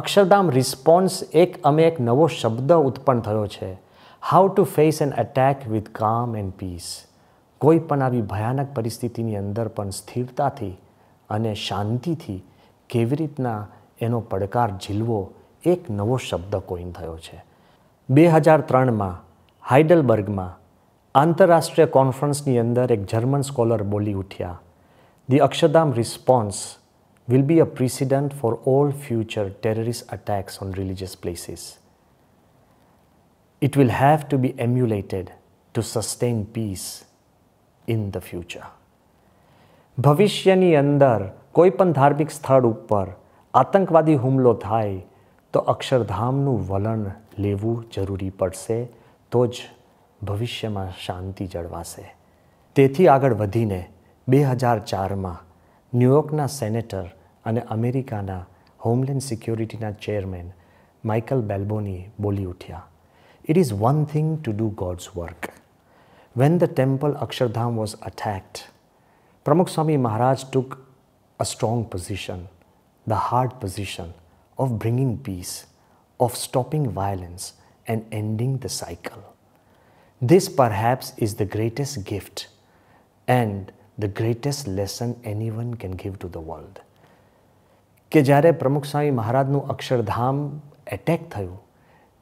Akshardham response એક અમે એક નવો શબ્દ ઉત્પન્ન થયો છે how to face an attack with calm and peace કોઈ પણ આવી ભયાનક પરિસ્થિતિની અંદર પણ સ્થિરતાથી અને શાંતિથી કેવી રીતના એનો પડકાર ઝીલવો એક નવો શબ્દ કોઈન થયો છે બે હજાર ત્રણમાં हाइडलबर्ग में आंतरराष्ट्रीय कॉन्फ्रेंस की अंदर एक जर्मन स्कॉलर बोली उठाया the Akshardham response will be a precedent for all future terrorist attacks on religious places it will have to be emulated to sustain peace in the future भविष्य अंदर कोईपण धार्मिक स्थल पर आतंकवादी हुमला थाय तो अक्षरधाम वलण लेव जरूरी पड़ से તો જ ભવિષ્યમાં શાંતિ જળવાશે તેથી આગળ વધીને બે હજાર ચારમાં ન્યૂયોર્કના સેનેટર અને અમેરિકાના હોમલેન્ડ સિક્યોરિટીના ચેરમેન માઇકલ બેલ્બોની બોલી ઉઠ્યા it is one thing to do God's work when the temple Akshardham was attacked Pramukh Swami Maharaj took a strong position the hard position of bringing peace of stopping violence and ending the cycle. This perhaps is the greatest gift and the greatest lesson anyone can give to the world. કે જ્યારે પ્રમુખ સ્વામી મહારાજનું Akshardham attack થયું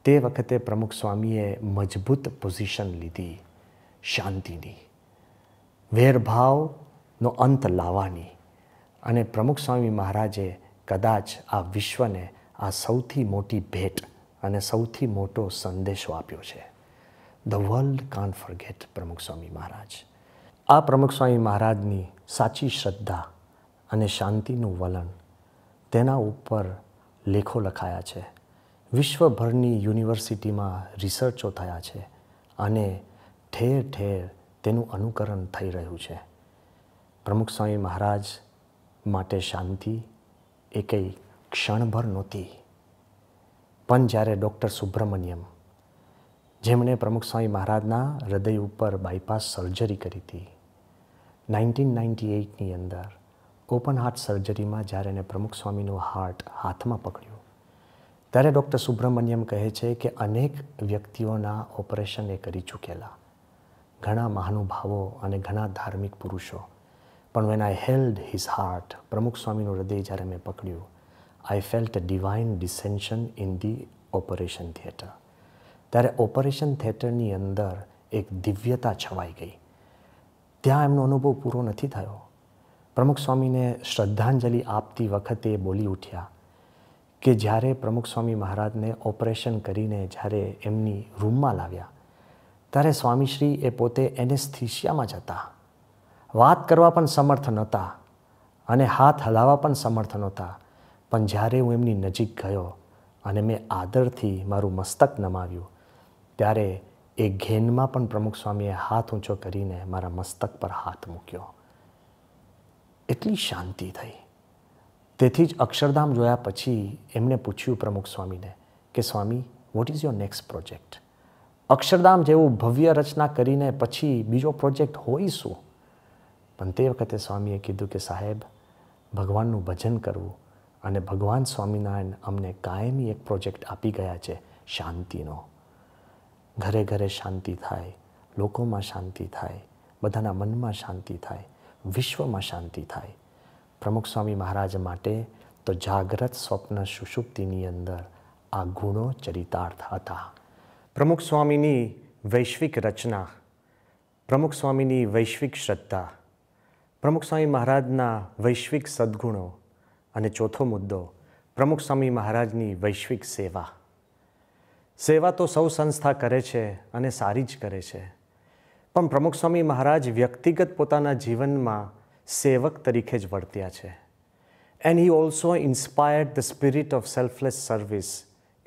તે વખતે પ્રમુખ સ્વામીએ મજબૂત પોઝિશન લીધી શાંતિની વેરભાવનો અંત લાવવાની અને પ્રમુખ સ્વામી મહારાજે કદાચ આ વિશ્વને આ સૌથી મોટી ભેટ અને સૌથી મોટો સંદેશો આપ્યો છે ધ વર્લ્ડ કાન ફોરગેટ પ્રમુખ સ્વામી મહારાજ આ પ્રમુખ સ્વામી મહારાજની સાચી શ્રદ્ધા અને શાંતિનું વલણ તેના ઉપર લેખો લખાયા છે વિશ્વભરની યુનિવર્સિટીમાં રિસર્ચો થયા છે અને ઠેર ઠેર તેનું અનુકરણ થઈ રહ્યું છે પ્રમુખ સ્વામી મહારાજ માટે શાંતિ એ કંઈ ક્ષણભર નહોતી પણ જ્યારે ડૉક્ટર સુબ્રમણ્યમ જેમણે પ્રમુખ સ્વામી મહારાજના હૃદય ઉપર બાયપાસ સર્જરી કરી હતી નાઇન્ટીન નાઇન્ટી એઇટની અંદર ઓપન હાર્ટ સર્જરીમાં જ્યારે એને પ્રમુખ સ્વામીનું હાર્ટ હાથમાં પકડ્યું ત્યારે ડૉક્ટર સુબ્રમણ્યમ કહે છે કે અનેક વ્યક્તિઓના ઓપરેશન એ કરી ચૂકેલા ઘણા મહાનુભાવો અને ઘણા ધાર્મિક પુરુષો પણ when I held his heart Pramukh સ્વામીનું હૃદય જ્યારે મેં પકડ્યું I felt a divine dissension in the operation theatre ત્યારે ઓપરેશન થિયેટરની અંદર એક દિવ્યતા છવાઈ ગઈ ત્યાં એમનો અનુભવ પૂરો નથી થયો પ્રમુખ સ્વામીને શ્રદ્ધાંજલિ આપતી વખતે બોલી ઉઠ્યા કે જ્યારે પ્રમુખ સ્વામી મહારાજને ઓપરેશન કરીને જ્યારે એમની રૂમમાં લાવ્યા ત્યારે સ્વામીશ્રી એ પોતે એનેસ્થિશિયામાં જ હતા વાત કરવા પણ સમર્થ નહોતા અને હાથ હલાવવા પણ સમર્થ નહોતા પણ જ્યારે હું એમની નજીક ગયો અને મેં આદરથી મારું મસ્તક નમાવ્યું ત્યારે એ ઘેનમાં પણ પ્રમુખ સ્વામીએ હાથ ઊંચો કરીને મારા મસ્તક પર હાથ મૂક્યો એટલી શાંતિ થઈ તેથી જ અક્ષરધામ જોયા પછી એમને પૂછ્યું પ્રમુખ સ્વામીને કે Swami what is your next project Akshardham જેવું ભવ્ય રચના કરીને પછી બીજો પ્રોજેક્ટ હોય શું પણ તે વખતે સ્વામીએ કીધું કે સાહેબ ભગવાનનું ભજન કરવું અને ભગવાન સ્વામિનારાયણ અમને કાયમી એક પ્રોજેક્ટ આપી ગયા છે શાંતિનો ઘરે ઘરે શાંતિ થાય લોકોમાં શાંતિ થાય બધાના મનમાં શાંતિ થાય વિશ્વમાં શાંતિ થાય પ્રમુખ સ્વામી મહારાજ માટે તો જાગ્રત સ્વપ્ન સુષુપ્તિની અંદર આ ગુણો ચરિતાર્થ હતા પ્રમુખ સ્વામીની વૈશ્વિક રચના પ્રમુખ સ્વામીની વૈશ્વિક શ્રદ્ધા પ્રમુખ સ્વામી મહારાજના વૈશ્વિક સદ્ગુણો અને ચોથો મુદ્દો પ્રમુખ સ્વામી મહારાજની વૈશ્વિક સેવા સેવા તો સૌ સંસ્થા કરે છે અને સારી જ કરે છે પણ પ્રમુખ સ્વામી મહારાજ વ્યક્તિગત પોતાના જીવનમાં સેવક તરીકે જ વર્ત્યા છે and he also inspired the spirit of selfless service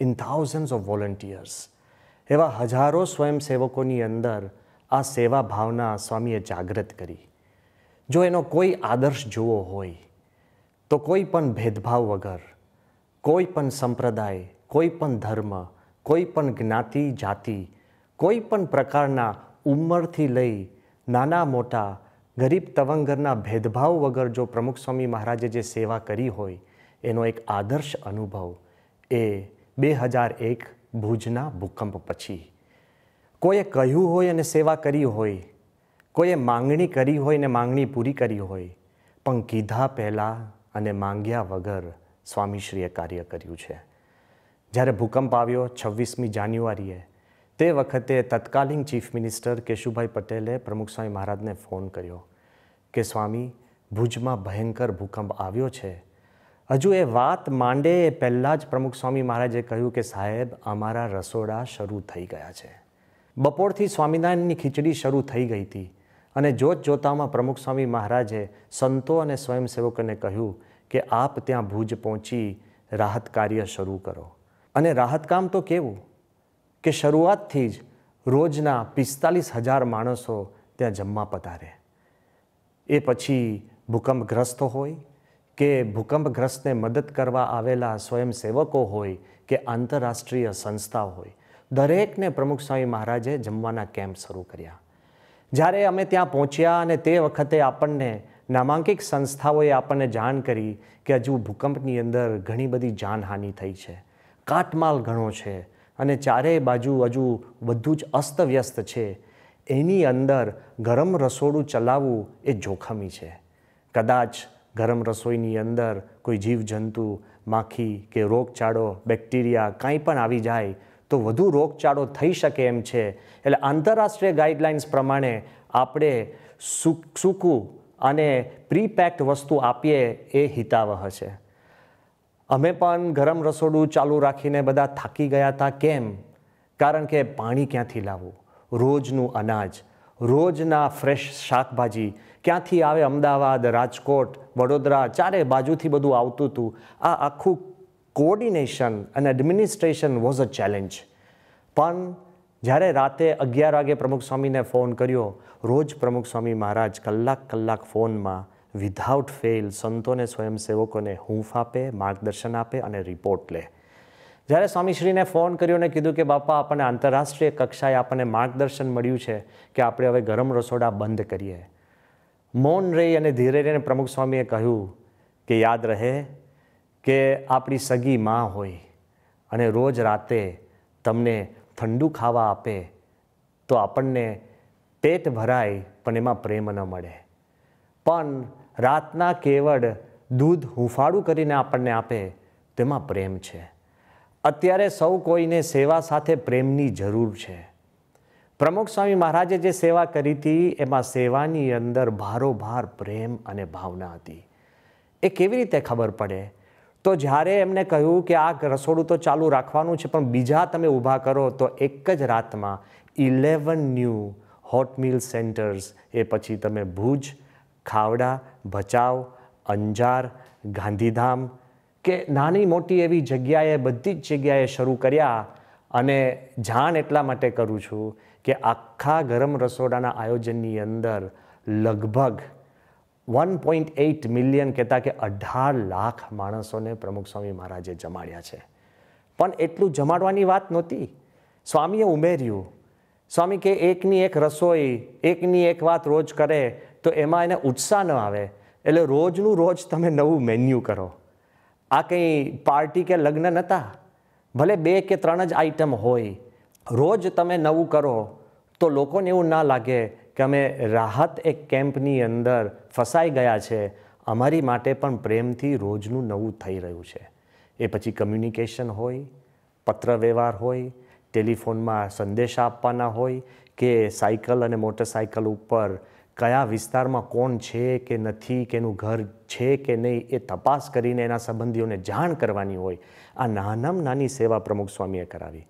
in thousand of volunteers એવા હજારો સ્વયંસેવકોની અંદર આ સેવા ભાવના સ્વામીએ જાગૃત કરી જો એનો કોઈ આદર્શ જુઓ હોય તો કોઈ પણ ભેદભાવ વગર કોઈ પણ સંપ્રદાય કોઈ પણ ધર્મ કોઈ પણ જ્ઞાતિ જાતિ કોઈ પણ પ્રકારના ઉંમરથી લઈ નાના મોટા ગરીબ તવંગરના ભેદભાવ વગર જો પ્રમુખ સ્વામી મહારાજે જે સેવા કરી હોય એનો એક આદર્શ અનુભવ એ બે હજાર એક ભુજના ભૂકંપ પછી કોઈએ કહ્યું હોય અને સેવા કરી હોય કોઈએ માંગણી કરી હોય ને માંગણી પૂરી કરી હોય પણ કીધા પહેલાં અને માંગ્યા વગર સ્વામીશ્રીએ કાર્ય કર્યું છે જ્યારે ભૂકંપ આવ્યો છવ્વીસમી જાન્યુઆરીએ તે વખતે તત્કાલીન ચીફ મિનિસ્ટર કેશુભાઈ પટેલે પ્રમુખ સ્વામી મહારાજને ફોન કર્યો કે સ્વામી ભુજમાં ભયંકર ભૂકંપ આવ્યો છે હજુ એ વાત માંડે એ પહેલાં જ પ્રમુખ સ્વામી મહારાજે કહ્યું કે સાહેબ અમારા રસોડા શરૂ થઈ ગયા છે બપોરથી સ્વામિનારાયણની ખીચડી શરૂ થઈ ગઈ હતી અને જોત જોતામાં પ્રમુખ સ્વામી મહારાજે સંતો અને સ્વયંસેવકોને કહ્યું કે આપ ત્યાં ભુજ પહોંચી રાહત કાર્ય શરૂ કરો અને રાહત કામ તો કેવું કે શરૂઆતથી જ રોજના પિસ્તાલીસ હજાર માણસો ત્યાં જમવા પધારે એ પછી ભૂકંપગ્રસ્ત હોય કે ભૂકંપગ્રસ્તને મદદ કરવા આવેલા સ્વયંસેવકો હોય કે આંતરરાષ્ટ્રીય સંસ્થા હોય દરેકને પ્રમુખ સ્વામી મહારાજે જમવાના કેમ્પ શરૂ કર્યા જ્યારે અમે ત્યાં પહોંચ્યા અને તે વખતે આપણને નામાંકિત સંસ્થાઓએ આપણને જાણ કરી કે હજુ ભૂકંપની અંદર ઘણી બધી જાનહાનિ થઈ છે કાટમાલ ઘણો છે અને ચારેય બાજુ હજુ બધું જ અસ્તવ્યસ્ત છે એની અંદર ગરમ રસોડું ચલાવવું એ જોખમી છે કદાચ ગરમ રસોઈની અંદર કોઈ જીવજંતુ માખી કે રોગચાળો બેક્ટેરિયા કાંઈ પણ આવી જાય તો વધુ રોગચાળો થઈ શકે એમ છે એટલે આંતરરાષ્ટ્રીય ગાઈડલાઇન્સ પ્રમાણે આપણે સૂકું અને પ્રીપેક્ડ વસ્તુ આપીએ એ હિતાવહ છે અમે પણ ગરમ રસોડું ચાલુ રાખીને બધા થાકી ગયા હતા કેમ કારણ કે પાણી ક્યાંથી લાવવું રોજનું અનાજ રોજના ફ્રેશ શાકભાજી ક્યાંથી આવે અમદાવાદ રાજકોટ વડોદરા ચારે બાજુથી બધું આવતું હતું આ આખું કોર્ડિનેશન અને એડમિનિસ્ટ્રેશન વોઝ અ ચેલેન્જ પણ જ્યારે રાતે અગિયાર વાગે પ્રમુખ સ્વામીને ફોન કર્યો રોજ પ્રમુખ સ્વામી મહારાજ કલાક કલાક ફોનમાં વિધાઉટ ફેલ સંતોને સ્વયંસેવકોને હૂંફ આપે માર્ગદર્શન આપે અને રિપોર્ટ લે જ્યારે સ્વામીશ્રીને ફોન કર્યો અને કીધું કે બાપા આપણને આંતરરાષ્ટ્રીય કક્ષાએ આપણને માર્ગદર્શન મળ્યું છે કે આપણે હવે ગરમ રસોડા બંધ કરીએ મૌન રહી અને ધીરે રહીને પ્રમુખ સ્વામીએ કહ્યું કે યાદ રહે કે આપણી સગી માં હોય અને રોજ રાતે તમને ઠંડુ ખાવા આપે તો આપણને પેટ ભરાય પણ એમાં પ્રેમ ન મળે પણ રાતના કેવડ દૂધ હુંફાળું કરીને આપણને આપે તેમાં પ્રેમ છે અત્યારે સૌ કોઈને સેવા સાથે પ્રેમની જરૂર છે પ્રમુખ સ્વામી મહારાજે જે સેવા કરી હતી એમાં સેવાની અંદર ભારોભાર પ્રેમ અને ભાવના હતી એ કેવી રીતે ખબર પડે તો જ્યારે એમને કહ્યું કે આ રસોડું તો ચાલુ રાખવાનું છે પણ બીજા તમે ઊભા કરો તો એક જ રાતમાં eleven new hot meal centres એ પછી તમે ભુજ ખાવડા ભચાઉ અંજાર ગાંધીધામ કે નાની મોટી એવી જગ્યાએ બધી જ જગ્યાએ શરૂ કર્યા અને જાણ એટલા માટે કરું છું કે આખા ગરમ રસોડાના આયોજનની અંદર લગભગ વન પોઈન્ટ એઇટ મિલિયન કહેતા કે અઢાર લાખ માણસોને પ્રમુખ સ્વામી મહારાજે જમાડ્યા છે પણ એટલું જમાડવાની વાત નહોતી સ્વામીએ ઉમેર્યું સ્વામી કે એકની એક રસોઈ એકની એક વાત રોજ કરે તો એમાં એને ઉત્સાહ ન આવે એટલે રોજનું રોજ તમે નવું મેન્યુ કરો આ કંઈ પાર્ટી કે લગ્ન નહોતા ભલે બે કે ત્રણ જ આઈટમ હોય રોજ તમે નવું કરો તો લોકોને એવું ના લાગે કે અમે રાહત એક કેમ્પની અંદર ફસાઈ ગયા છે અમારી માટે પણ પ્રેમથી રોજનું નવું થઈ રહ્યું છે એ પછી કમ્યુનિકેશન હોય પત્રવ્યવહાર હોય ટેલિફોનમાં સંદેશા આપવાના હોય કે સાયકલ અને મોટરસાયકલ ઉપર કયા વિસ્તારમાં કોણ છે કે નથી કે એનું ઘર છે કે નહીં એ તપાસ કરીને એના સંબંધીઓને જાણ કરવાની હોય આ નાનામાં નાની સેવા પ્રમુખ સ્વામીએ કરાવી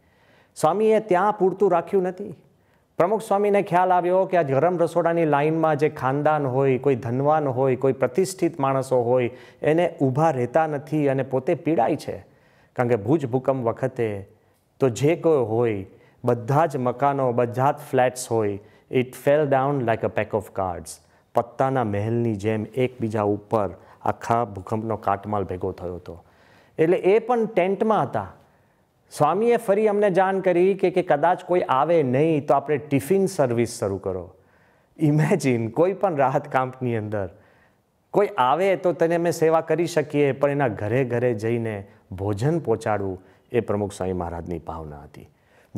સ્વામીએ ત્યાં પૂરતું રાખ્યું નથી પ્રમુખ સ્વામીને ખ્યાલ આવ્યો કે આ ગરમ રસોડાની લાઇનમાં જે ખાનદાન હોય કોઈ ધનવાન હોય કોઈ પ્રતિષ્ઠિત માણસો હોય એને ઊભા રહેતા નથી અને પોતે પીડાય છે કારણ કે ભુજ ભૂકંપ વખતે તો જે કોઈ હોય બધા જ મકાનો બધા જ ફ્લેટ્સ હોય it fell down like a pack of cards પત્તાના મહેલની જેમ એકબીજા ઉપર આખા ભૂકંપનો કાટમાલ ભેગો થયો હતો એટલે એ પણ ટેન્ટમાં હતા સ્વામીએ ફરી અમને જાણ કરી કે કે કદાચ કોઈ આવે નહીં તો આપણે ટિફિન સર્વિસ શરૂ કરો ઇમેજિન કોઈ પણ રાહત કાંપની અંદર કોઈ આવે તો તેને અમે સેવા કરી શકીએ પણ એના ઘરે ઘરે જઈને ભોજન પહોંચાડવું એ પ્રમુખ સ્વામી મહારાજની ભાવના હતી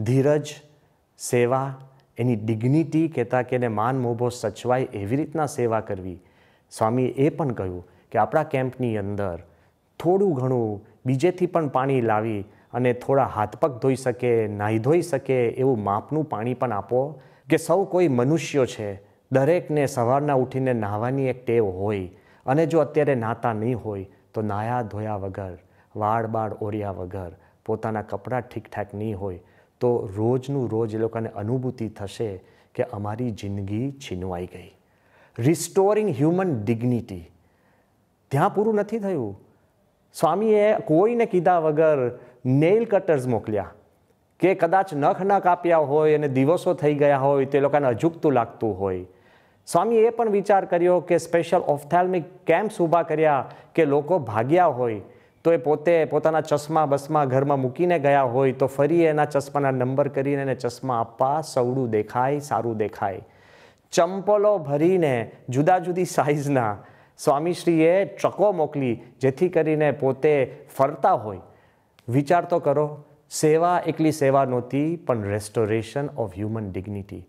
ધીરજ સેવા એની ડિગ્નિટી કહેતા કે એને માન મોભો સચવાય એવી રીતના સેવા કરવી સ્વામીએ એ પણ કહ્યું કે આપણા કેમ્પની અંદર થોડું ઘણું બીજેથી પણ પાણી લાવી અને થોડા હાથ પગ ધોઈ શકે નાહી ધોઈ શકે એવું માપનું પાણી પણ આપો કે સૌ કોઈ મનુષ્યો છે દરેકને સવારના ઉઠીને નાહવાની એક ટેવ હોય અને જો અત્યારે નાતા નહીં હોય તો નાયા ધોયા વગર વાળ બાળ ઓર્યા વગર પોતાના કપડાં ઠીકઠાક નહીં હોય તો રોજનું રોજ એ લોકોને અનુભૂતિ થશે કે અમારી જિંદગી છીનવાઈ ગઈ રિસ્ટોરિંગ હ્યુમન ડિગ્નિટી ત્યાં પૂરું નથી થયું સ્વામીએ કોઈને કીધા વગર નેઇલ કટર્સ મોકલ્યા કે કદાચ નખ ન કાપ્યા હોય અને દિવસો થઈ ગયા હોય તે લોકોને અજુકતું લાગતું હોય સ્વામીએ એ પણ વિચાર કર્યો કે સ્પેશિયલ ઓફથેલ્મિક કેમ્પ્સ ઊભા કર્યા કે લોકો ભાગ્યા હોય તો એ પોતે પોતાના ચશ્મા બસમાં ઘરમાં મૂકીને ગયા હોય તો ફરી એના ચશ્માના નંબર કરીને એને ચશ્મા આપવા સવડું દેખાય સારું દેખાય ચંપલો ભરીને જુદા જુદી સાઇઝના સ્વામીશ્રીએ ટ્રકો મોકલી જેથી કરીને પોતે ફરતા હોય વિચાર તો કરો સેવા એકલી સેવા નહોતી પણ રેસ્ટોરેશન ઓફ હ્યુમન ડિગ્નિટી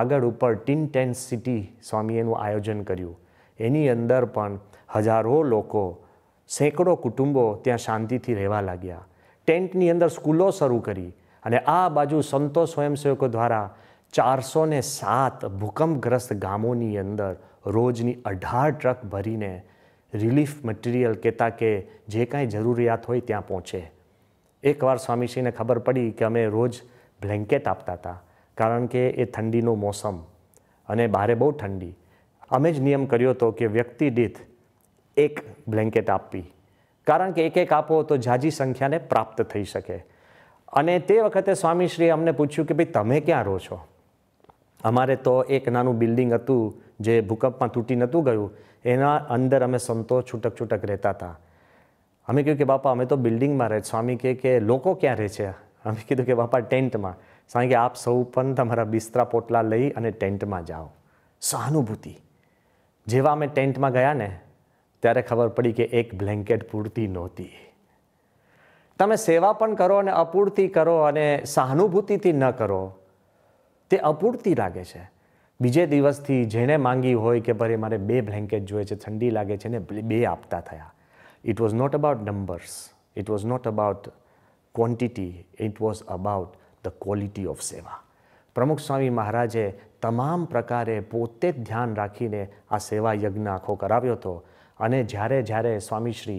આગળ ઉપર ટીન ટેન સિટી સ્વામીએનું આયોજન કર્યું એની અંદર પણ હજારો લોકો સેંકડો કુટુંબો ત્યાં શાંતિથી રહેવા લાગ્યા ટેન્ટની અંદર સ્કૂલો શરૂ કરી અને આ બાજુ સંતો સ્વયંસેવકો દ્વારા ચારસો ને સાત ભૂકંપગ્રસ્ત ગામોની અંદર રોજની અઢાર ટ્રક ભરીને રિલીફ મટીરિયલ કહેતા કે જે કાંઈ જરૂરિયાત હોય ત્યાં પહોંચે એકવાર સ્વામીશ્રીને ખબર પડી કે અમે રોજ બ્લેન્કેટ આપતા હતા કારણ કે એ ઠંડીનો મોસમ અને બહારે બહુ ઠંડી અમે જ નિયમ કર્યો હતો કે વ્યક્તિ દીઠ એક બ્લેન્કેટ આપવી કારણ કે એક એક આપો તો ઝાઝી સંખ્યાને પ્રાપ્ત થઈ શકે અને તે વખતે સ્વામીશ્રીએ અમને પૂછ્યું કે ભાઈ તમે ક્યાં રહો છો અમારે તો એક નાનું બિલ્ડિંગ હતું જે ભૂકંપમાં તૂટી નહોતું ગયું એના અંદર અમે સંતો છૂટક છૂટક રહેતા હતા અમે કહ્યું કે બાપા અમે તો બિલ્ડિંગમાં રહે સ્વામી કહે કે લોકો ક્યાં રહે છે અમે કીધું કે બાપા ટેન્ટમાં સ્વામી કે આપ સૌ પણ તમારા બિસ્તરા પોટલા લઈ અને ટેન્ટમાં જાઓ સહાનુભૂતિ જેવા અમે ટેન્ટમાં ગયા ને ત્યારે ખબર પડી કે એક બ્લેન્કેટ પૂરતી નહોતી તમે સેવા પણ કરો અને અપૂરતી કરો અને સહાનુભૂતિથી ન કરો તે અપૂરતી લાગે છે બીજે દિવસથી જેણે માંગી હોય કે ભરે મારે બે બ્લેન્કેટ જોઈએ છે ઠંડી લાગે છે ને બે આપતા થયા It was not about numbers, it was not about quantity it was about the quality of seva Pramukh સ્વામી મહારાજે તમામ પ્રકારે પોતે જ ધ્યાન રાખીને આ સેવા યજ્ઞ આખો કરાવ્યો હતો અને જ્યારે જ્યારે સ્વામીશ્રી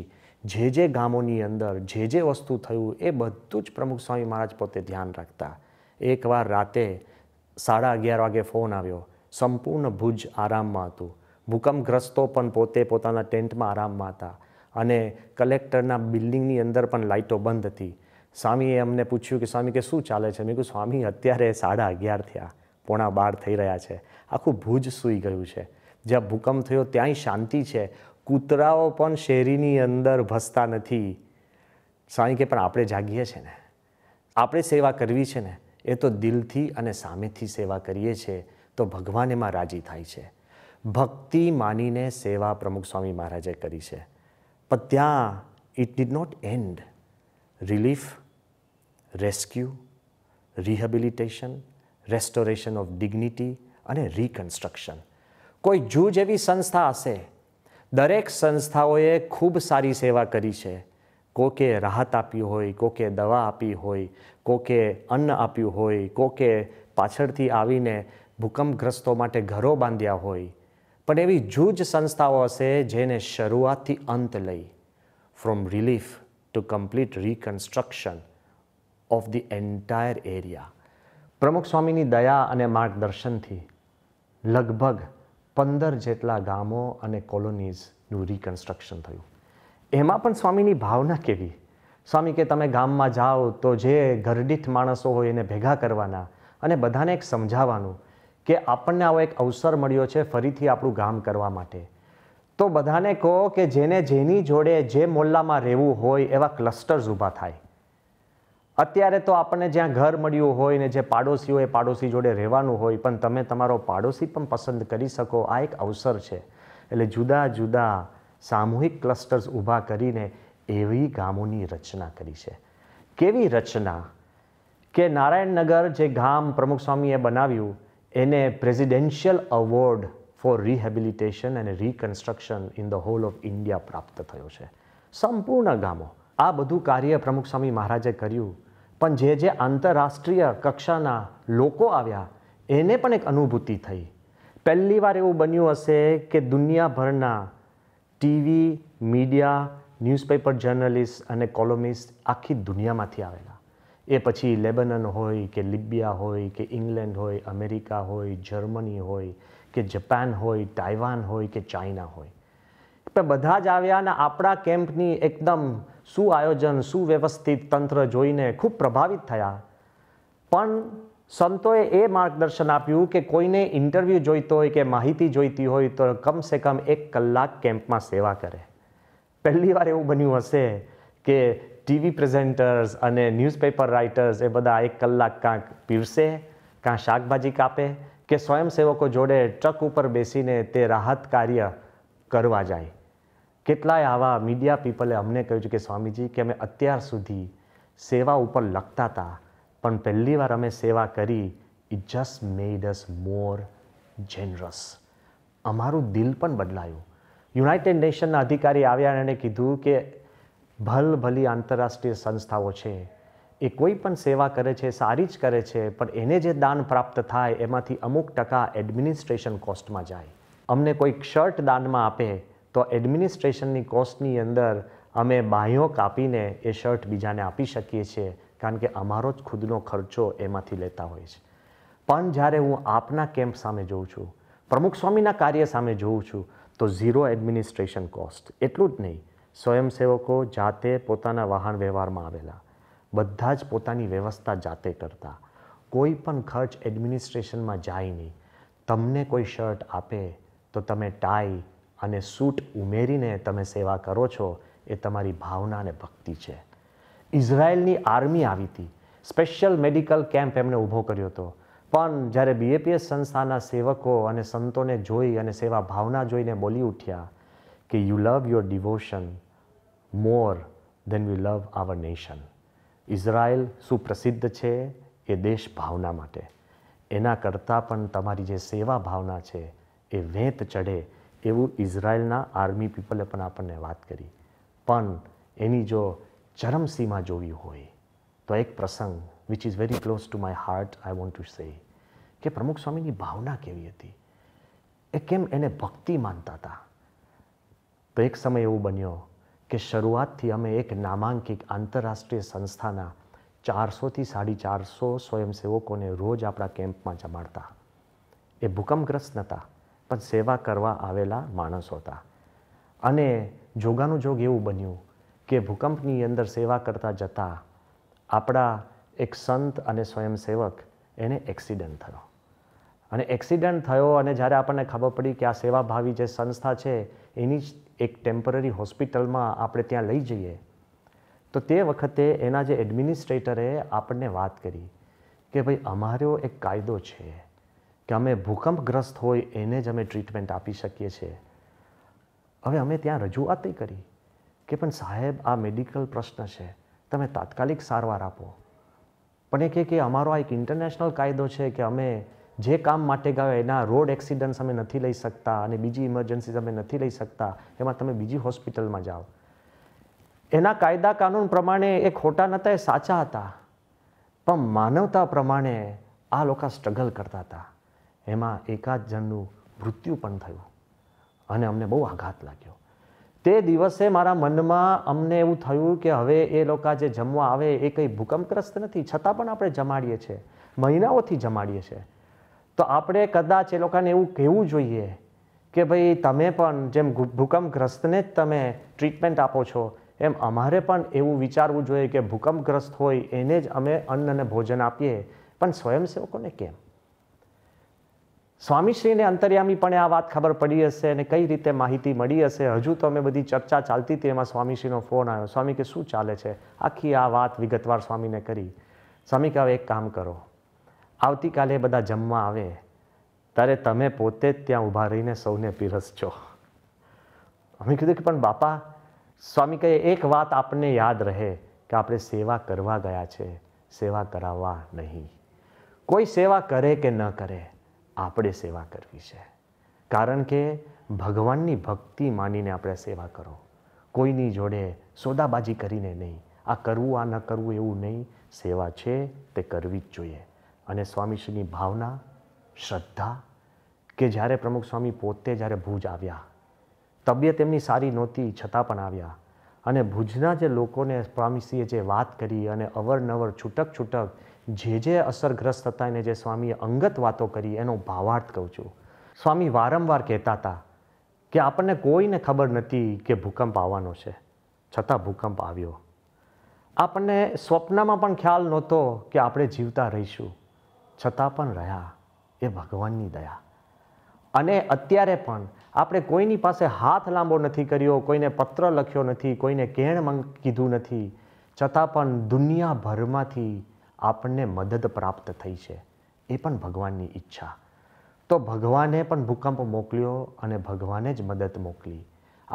જે જે ગામોની અંદર જે જે વસ્તુ થયું એ બધું જ પ્રમુખ સ્વામી મહારાજ પોતે ધ્યાન રાખતા એકવાર રાતે સાડા અગિયાર વાગે ફોન આવ્યો સંપૂર્ણ ભુજ આરામમાં હતું ભૂકંપગ્રસ્તો પણ પોતે પોતાના ટેન્ટમાં આરામમાં હતા અને કલેક્ટરના બિલ્ડિંગની અંદર પણ લાઇટો બંધ હતી સ્વામીએ અમને પૂછ્યું કે સ્વામી કે શું ચાલે છે મેં કહ્યું સ્વામી અત્યારે સાડા અગિયાર થયા પોણા બાર થઈ રહ્યા છે આખું ભુજ સૂઈ ગયું છે જ્યાં ભૂકંપ થયો ત્યાંય શાંતિ છે કૂતરાઓ પણ શેરીની અંદર ભસતા નથી સ્વામી કે પણ આપણે જાગીએ છીએ ને આપણે સેવા કરવી છે ને એ તો દિલથી અને સામેથી સેવા કરીએ છીએ તો ભગવાન એમાં રાજી થાય છે ભક્તિ માનીને સેવા પ્રમુખ સ્વામી મહારાજે કરી છે But there, it did not end. Relief, rescue, rehabilitation, restoration of dignity અને રિકન્સ્ટ્રક્શન કોઈ જૂજ એવી સંસ્થા હશે દરેક સંસ્થાઓએ ખૂબ સારી સેવા કરી છે કોકે રાહત આપી હોય કોકે દવા આપી હોય કોકે અન્ન આપ્યું હોય કોકે પાછળથી આવીને ભૂકંપગ્રસ્તો માટે ઘરો બાંધ્યા હોય પણ એવી જૂજ સંસ્થાઓ હશે જેને શરૂઆતથી અંત લઈ from relief to complete reconstruction of the entire area Pramukh સ્વામીની દયા અને માર્ગદર્શનથી લગભગ પંદર જેટલા ગામો અને કોલોનીઝનું રિકન્સ્ટ્રક્શન થયું એમાં પણ સ્વામીની ભાવના કેવી સ્વામી કે તમે ગામમાં જાઓ તો જે ગરડિત માણસો હોય એને ભેગા કરવાના અને બધાને એક સમજાવવાનું કે આપણને આવો એક અવસર મળ્યો છે ફરીથી આપણું ગામ કરવા માટે તો બધાને કહો કે જેને જેની જોડે જે મોલ્લામાં રહેવું હોય એવા ક્લસ્ટર્સ ઊભા થાય અત્યારે તો આપણને જ્યાં ઘર મળ્યું હોય ને જે પાડોશીઓ હોય પાડોશી જોડે રહેવાનું હોય પણ તમે તમારો પાડોશી પણ પસંદ કરી શકો આ એક અવસર છે એટલે જુદા જુદા સામૂહિક ક્લસ્ટર્સ ઊભા કરીને એવી ગામોની રચના કરી છે કેવી રચના કે નારાયણનગર જે ગામ પ્રમુખ સ્વામીએ બનાવ્યું એને a અવોર્ડ ફોર રિહેબિલિટેશન અને reconstruction in the whole of India પ્રાપ્ત થયો છે સંપૂર્ણ ગામો આ બધું કાર્ય પ્રમુખ સ્વામી મહારાજે કર્યું પણ જે જે આંતરરાષ્ટ્રીય કક્ષાના લોકો આવ્યા એને પણ એક અનુભૂતિ થઈ પહેલી વાર એવું બન્યું હશે કે દુનિયાભરના ટીવી મીડિયા ન્યૂઝપેપર જર્નલિસ્ટ અને કોલોમિસ્ટ આખી દુનિયામાંથી આવેલા એ પછી લેબનન હોય કે લિબિયા હોય કે ઇંગ્લેન્ડ હોય અમેરિકા હોય જર્મની હોય કે જપાન હોય તાઇવાન હોય કે ચાઇના હોય પણ બધા જ આવ્યા અને આપણા કેમ્પની એકદમ શું સુઆયોજન સુવ્યવસ્થિત તંત્ર જોઈને ખૂબ પ્રભાવિત થયા પણ સંતોએ એ માર્ગદર્શન આપ્યું કે કોઈને ઇન્ટરવ્યૂ જોઈતો હોય કે માહિતી જોઈતી હોય તો કમસે કમ એક કલાક કેમ્પમાં સેવા કરે પહેલી વાર એવું બન્યું હશે કે ટીવી પ્રેઝેન્ટર્સ અને ન્યૂઝપેપર રાઇટર્સ એ બધા એક કલાક કાંક પીરસે કાં શાકભાજી કાપે કે સ્વયંસેવકો જોડે ટ્રક ઉપર બેસીને તે રાહત કાર્ય કરવા જાય કેટલાય આવા મીડિયા પીપલે અમને કહ્યું છે કે સ્વામીજી કે અમે અત્યાર સુધી સેવા ઉપર લખતા હતા પણ પહેલી વાર અમે સેવા કરી ઇટ જસ્ટ મેડ અસ મોર જેનરસ અમારું દિલ પણ બદલાયું યુનાઇટેડ નેશનના અધિકારી આવ્યા અને કીધું કે ભલ ભલી આંતરરાષ્ટ્રીય સંસ્થાઓ છે એ કોઈ પણ સેવા કરે છે સારી જ કરે છે પણ એને જે દાન પ્રાપ્ત થાય એમાંથી અમુક ટકા એડમિનિસ્ટ્રેશન કોસ્ટમાં જાય અમને કોઈ શર્ટ દાનમાં આપે તો એડમિનિસ્ટ્રેશનની કોસ્ટની અંદર અમે બાહ્યો કાપીને એ શર્ટ બીજાને આપી શકીએ છીએ કારણ કે અમારો જ ખુદનો ખર્ચો એમાંથી લેતા હોય છે પણ જ્યારે હું આપના કેમ્પ સામે જોઉં છું પ્રમુખ સ્વામીના કાર્ય સામે જોઉં છું તો ઝીરો એડમિનિસ્ટ્રેશન કોસ્ટ એટલું જ નહીં સ્વયંસેવકો જાતે પોતાના વાહન વ્યવહારમાં આવેલા બધા જ પોતાની વ્યવસ્થા જાતે કરતા કોઈ પણ ખર્ચ એડમિનિસ્ટ્રેશનમાં જાય નહીં તમને કોઈ શર્ટ આપે તો તમે ટાઈ અને સૂટ ઉમેરીને તમે સેવા કરો છો એ તમારી ભાવના અને ભક્તિ છે ઇઝરાયલની આર્મી આવી હતી સ્પેશિયલ મેડિકલ કેમ્પ એમણે ઊભો કર્યો હતો પણ જ્યારે બીએપીએસ સંસ્થાના સેવકો અને સંતોને જોઈ અને સેવા ભાવના જોઈને બોલી ઉઠ્યા કે you love your devotion more than we love our nation Israel સુપ્રસિદ્ધ છે એ દેશ ભાવના માટે એના કરતાં પણ તમારી જે સેવા ભાવના છે એ વેંત ચઢે એવું ઇઝરાયલના આર્મી પીપલે પણ આપણને વાત કરી પણ એની જો ચરમસીમા જોવી હોય તો એક પ્રસંગ which is very close to my heart I want to say કે પ્રમુખ સ્વામીની ભાવના કેવી હતી એ કેમ એને ભક્તિ માનતા હતા તો એક સમય એવું બન્યો કે શરૂઆતથી અમે એક નામાંકિત આંતરરાષ્ટ્રીય સંસ્થાના ચારસોથી સાડી ચારસો સ્વયંસેવકોને રોજ આપણા કેમ્પમાં જમાડતા એ ભૂકંપગ્રસ્ત નહોતા પણ સેવા કરવા આવેલા માણસો હતા અને જોગાનું જોગ એવું બન્યું કે ભૂકંપની અંદર સેવા કરતા જતા આપણા એક સંત અને સ્વયંસેવક એને એક્સિડન્ટ થયો અને એક્સિડન્ટ થયો અને જ્યારે આપણને ખબર પડી કે આ સેવાભાવી જે સંસ્થા છે એની જ એક ટેમ્પરરી હોસ્પિટલમાં આપણે ત્યાં લઈ જઈએ તો તે વખતે એના જે એડમિનિસ્ટ્રેટરે આપણને વાત કરી કે ભાઈ અમારો એક કાયદો છે કે અમે ભૂકંપગ્રસ્ત હોય એને જ અમે ટ્રીટમેન્ટ આપી શકીએ છીએ હવે અમે ત્યાં રજૂઆત કરી કે પણ સાહેબ આ મેડિકલ પ્રશ્ન છે તમે તાત્કાલિક સારવાર આપો પણ એ કે અમારો આ એક ઇન્ટરનેશનલ કાયદો છે કે અમે જે કામ માટે ગાવે એના રોડ એક્સિડન્ટ અમે નથી લઈ શકતા અને બીજી ઇમરજન્સી અમે નથી લઈ શકતા એમાં તમે બીજી હોસ્પિટલમાં જાઓ એના કાયદા કાનૂન પ્રમાણે એ ખોટા નહોતા એ સાચા હતા પણ માનવતા પ્રમાણે આ લોકો સ્ટ્રગલ કરતા હતા એમાં એકાદ જણનું મૃત્યુ પણ થયું અને અમને બહુ આઘાત લાગ્યો તે દિવસે મારા મનમાં અમને એવું થયું કે હવે એ લોકો જે જમવા આવે એ કંઈ ભૂકંપગ્રસ્ત નથી છતાં પણ આપણે જમાડીએ છીએ મહિનાઓથી જમાડીએ છીએ તો આપણે કદાચ એ લોકોને એવું કહેવું જોઈએ કે ભાઈ તમે પણ જેમ ભૂકંપગ્રસ્તને જ તમે ટ્રીટમેન્ટ આપો છો એમ અમારે પણ એવું વિચારવું જોઈએ કે ભૂકંપગ્રસ્ત હોય એને જ અમે અન્ન અને ભોજન આપીએ પણ સ્વયંસેવકોને કેમ સ્વામીશ્રીને અંતર્યામી પણ આ વાત ખબર પડી હશે અને કઈ રીતે માહિતી મળી હશે હજુ તો અમે બધી ચર્ચા ચાલતી હતી એમાં સ્વામીશ્રીનો ફોન આવ્યો સ્વામી કે શું ચાલે છે આખી આ વાત વિગતવાર સ્વામીને કરી સ્વામી કે હવે એક કામ કરો આવતીકાલે બધા જમવા આવે ત્યારે તમે પોતે જ ત્યાં ઊભા રહીને સૌને પીરસજો અમે કીધું કે પણ બાપા સ્વામી કહે એક વાત આપને યાદ રહે કે આપણે સેવા કરવા ગયા છે સેવા કરાવવા નહીં કોઈ સેવા કરે કે ન કરે આપણે સેવા કરવી છે કારણ કે ભગવાનની ભક્તિ માનીને આપણે સેવા કરો કોઈની જોડે સોદાબાજી કરીને નહીં આ કરવું આ ન કરવું એવું નહીં સેવા છે તે કરવી જ જોઈએ અને સ્વામીશ્રીની ભાવના શ્રદ્ધા કે જ્યારે પ્રમુખ સ્વામી પોતે જ્યારે ભુજ આવ્યા તબિયત એમની સારી નહોતી છતાં પણ આવ્યા અને ભુજના જે લોકોને સ્વામીશ્રીએ જે વાત કરી અને અવરનવર છૂટક છૂટક જે જે અસરગ્રસ્ત હતા એને જે સ્વામીએ અંગત વાતો કરી એનો ભાવાર્થ કહું છું સ્વામી વારંવાર કહેતા હતા કે આપણને કોઈને ખબર નથી કે ભૂકંપ આવવાનો છે છતાં ભૂકંપ આવ્યો આપણને સ્વપ્નમાં પણ ખ્યાલ નહોતો કે આપણે જીવતા રહીશું છતાં પણ રહ્યા એ ભગવાનની દયા અને અત્યારે પણ આપણે કોઈની પાસે હાથ લાંબો નથી કર્યો કોઈને પત્ર લખ્યો નથી કોઈને કેણ કીધું નથી છતાં પણ દુનિયાભરમાંથી આપણને મદદ પ્રાપ્ત થઈ છે એ પણ ભગવાનની ઈચ્છા તો ભગવાને પણ ભૂકંપ મોકલ્યો અને ભગવાને જ મદદ મોકલી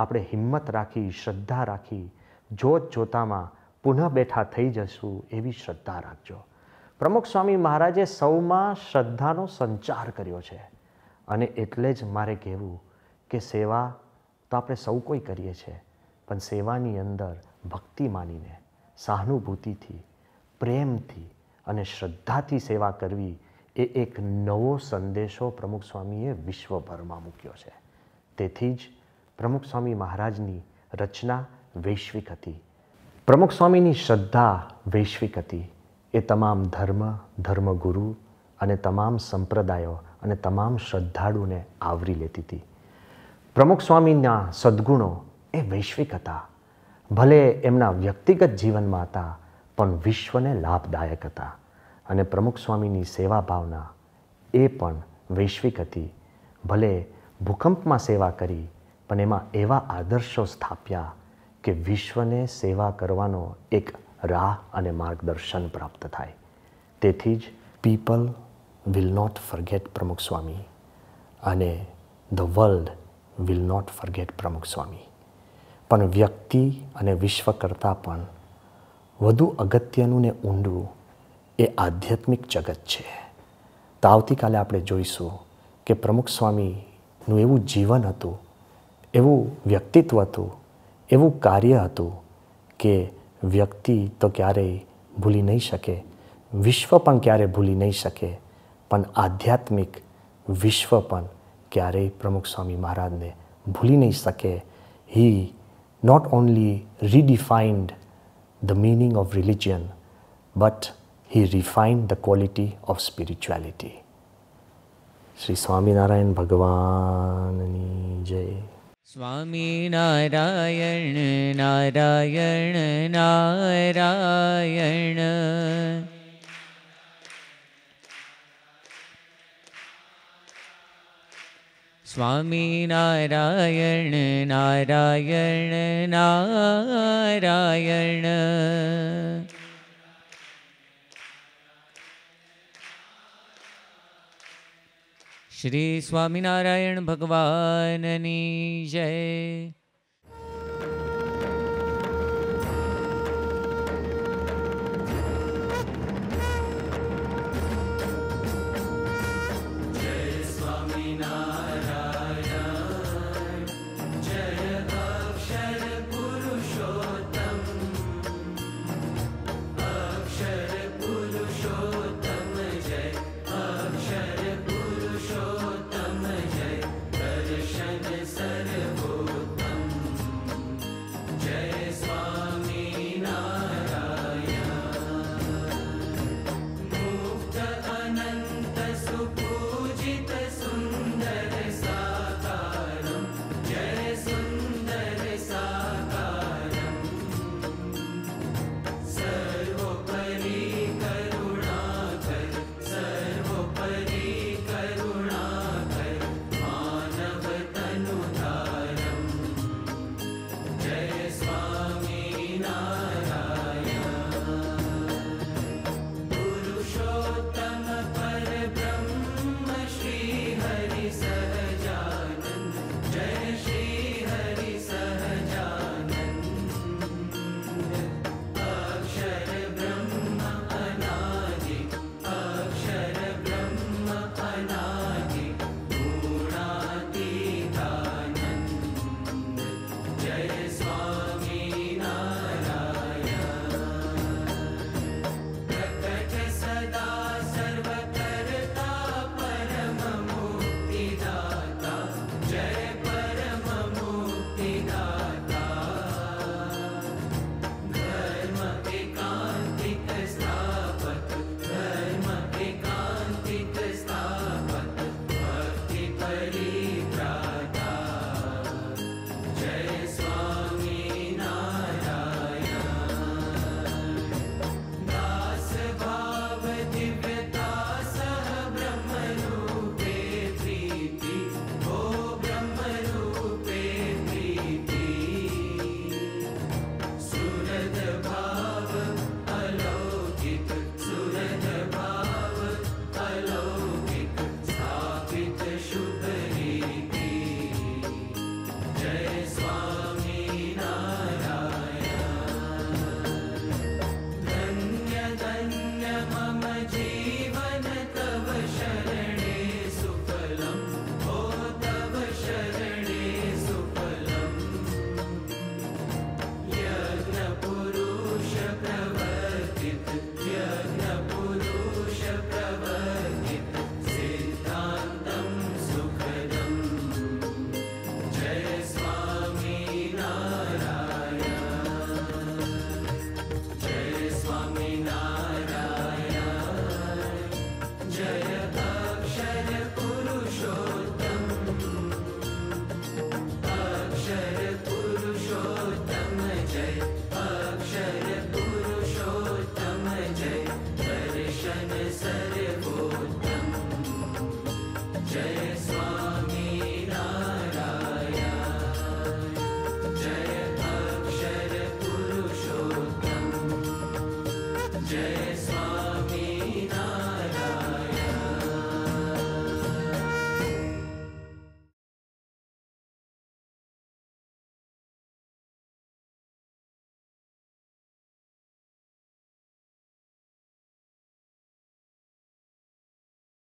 આપણે હિંમત રાખી શ્રદ્ધા રાખી જોત જોતામાં પુનઃ બેઠા થઈ જશું એવી શ્રદ્ધા રાખજો પ્રમુખ સ્વામી મહારાજે સૌમાં શ્રદ્ધાનો સંચાર કર્યો છે અને એટલે જ મારે કહેવું કે સેવા તો આપણે સૌ કોઈ કરીએ છીએ પણ સેવાની અંદર ભક્તિ માનીને સહાનુભૂતિથી પ્રેમથી અને શ્રદ્ધાથી સેવા કરવી એ એક નવો સંદેશો પ્રમુખ સ્વામીએ વિશ્વભરમાં મૂક્યો છે તેથી જ પ્રમુખ સ્વામી મહારાજની રચના વૈશ્વિક હતી પ્રમુખ સ્વામીની શ્રદ્ધા વૈશ્વિક હતી એ તમામ ધર્મ ધર્મગુરુ અને તમામ સંપ્રદાયો અને તમામ શ્રદ્ધાળુને આવરી લેતી હતી પ્રમુખ સ્વામીના સદ્ગુણો એ વૈશ્વિક હતા ભલે એમના વ્યક્તિગત જીવનમાં હતા પણ વિશ્વને લાભદાયક હતા અને પ્રમુખ સ્વામીની સેવા ભાવના એ પણ વૈશ્વિક હતી ભલે ભૂકંપમાં સેવા કરી પણ એમાં એવા આદર્શો સ્થાપ્યા કે વિશ્વને સેવા કરવાનો એક રાહ અને માર્ગદર્શન પ્રાપ્ત થાય તેથી જ people will not forget Pramukh Swami અને the world will not forget Pramukh Swami પણ વ્યક્તિ અને વિશ્વ કરતાં પણ વધુ અગત્યનું ને ઊંડું એ આધ્યાત્મિક જગત છે તો આવતીકાલે આપણે જોઈશું કે પ્રમુખ સ્વામીનું એવું જીવન હતું એવું વ્યક્તિત્વ હતું એવું કાર્ય હતું કે व्यक्ति तो क्य भूली नहीं सके विश्व पन भूली नहीं सके पर आध्यात्मिक विश्व पन प्रमुख स्वामी महाराज ने भूली नहीं सके he not only redefined the meaning of religion but he refined the quality of spirituality Shri Swaminarayan Bhagwan जय स्वामी नारायण नारायण नारायण स्वामी नारायण नारायण नारायण શ્રી સ્વામિનારાયણ ભગવાનની જય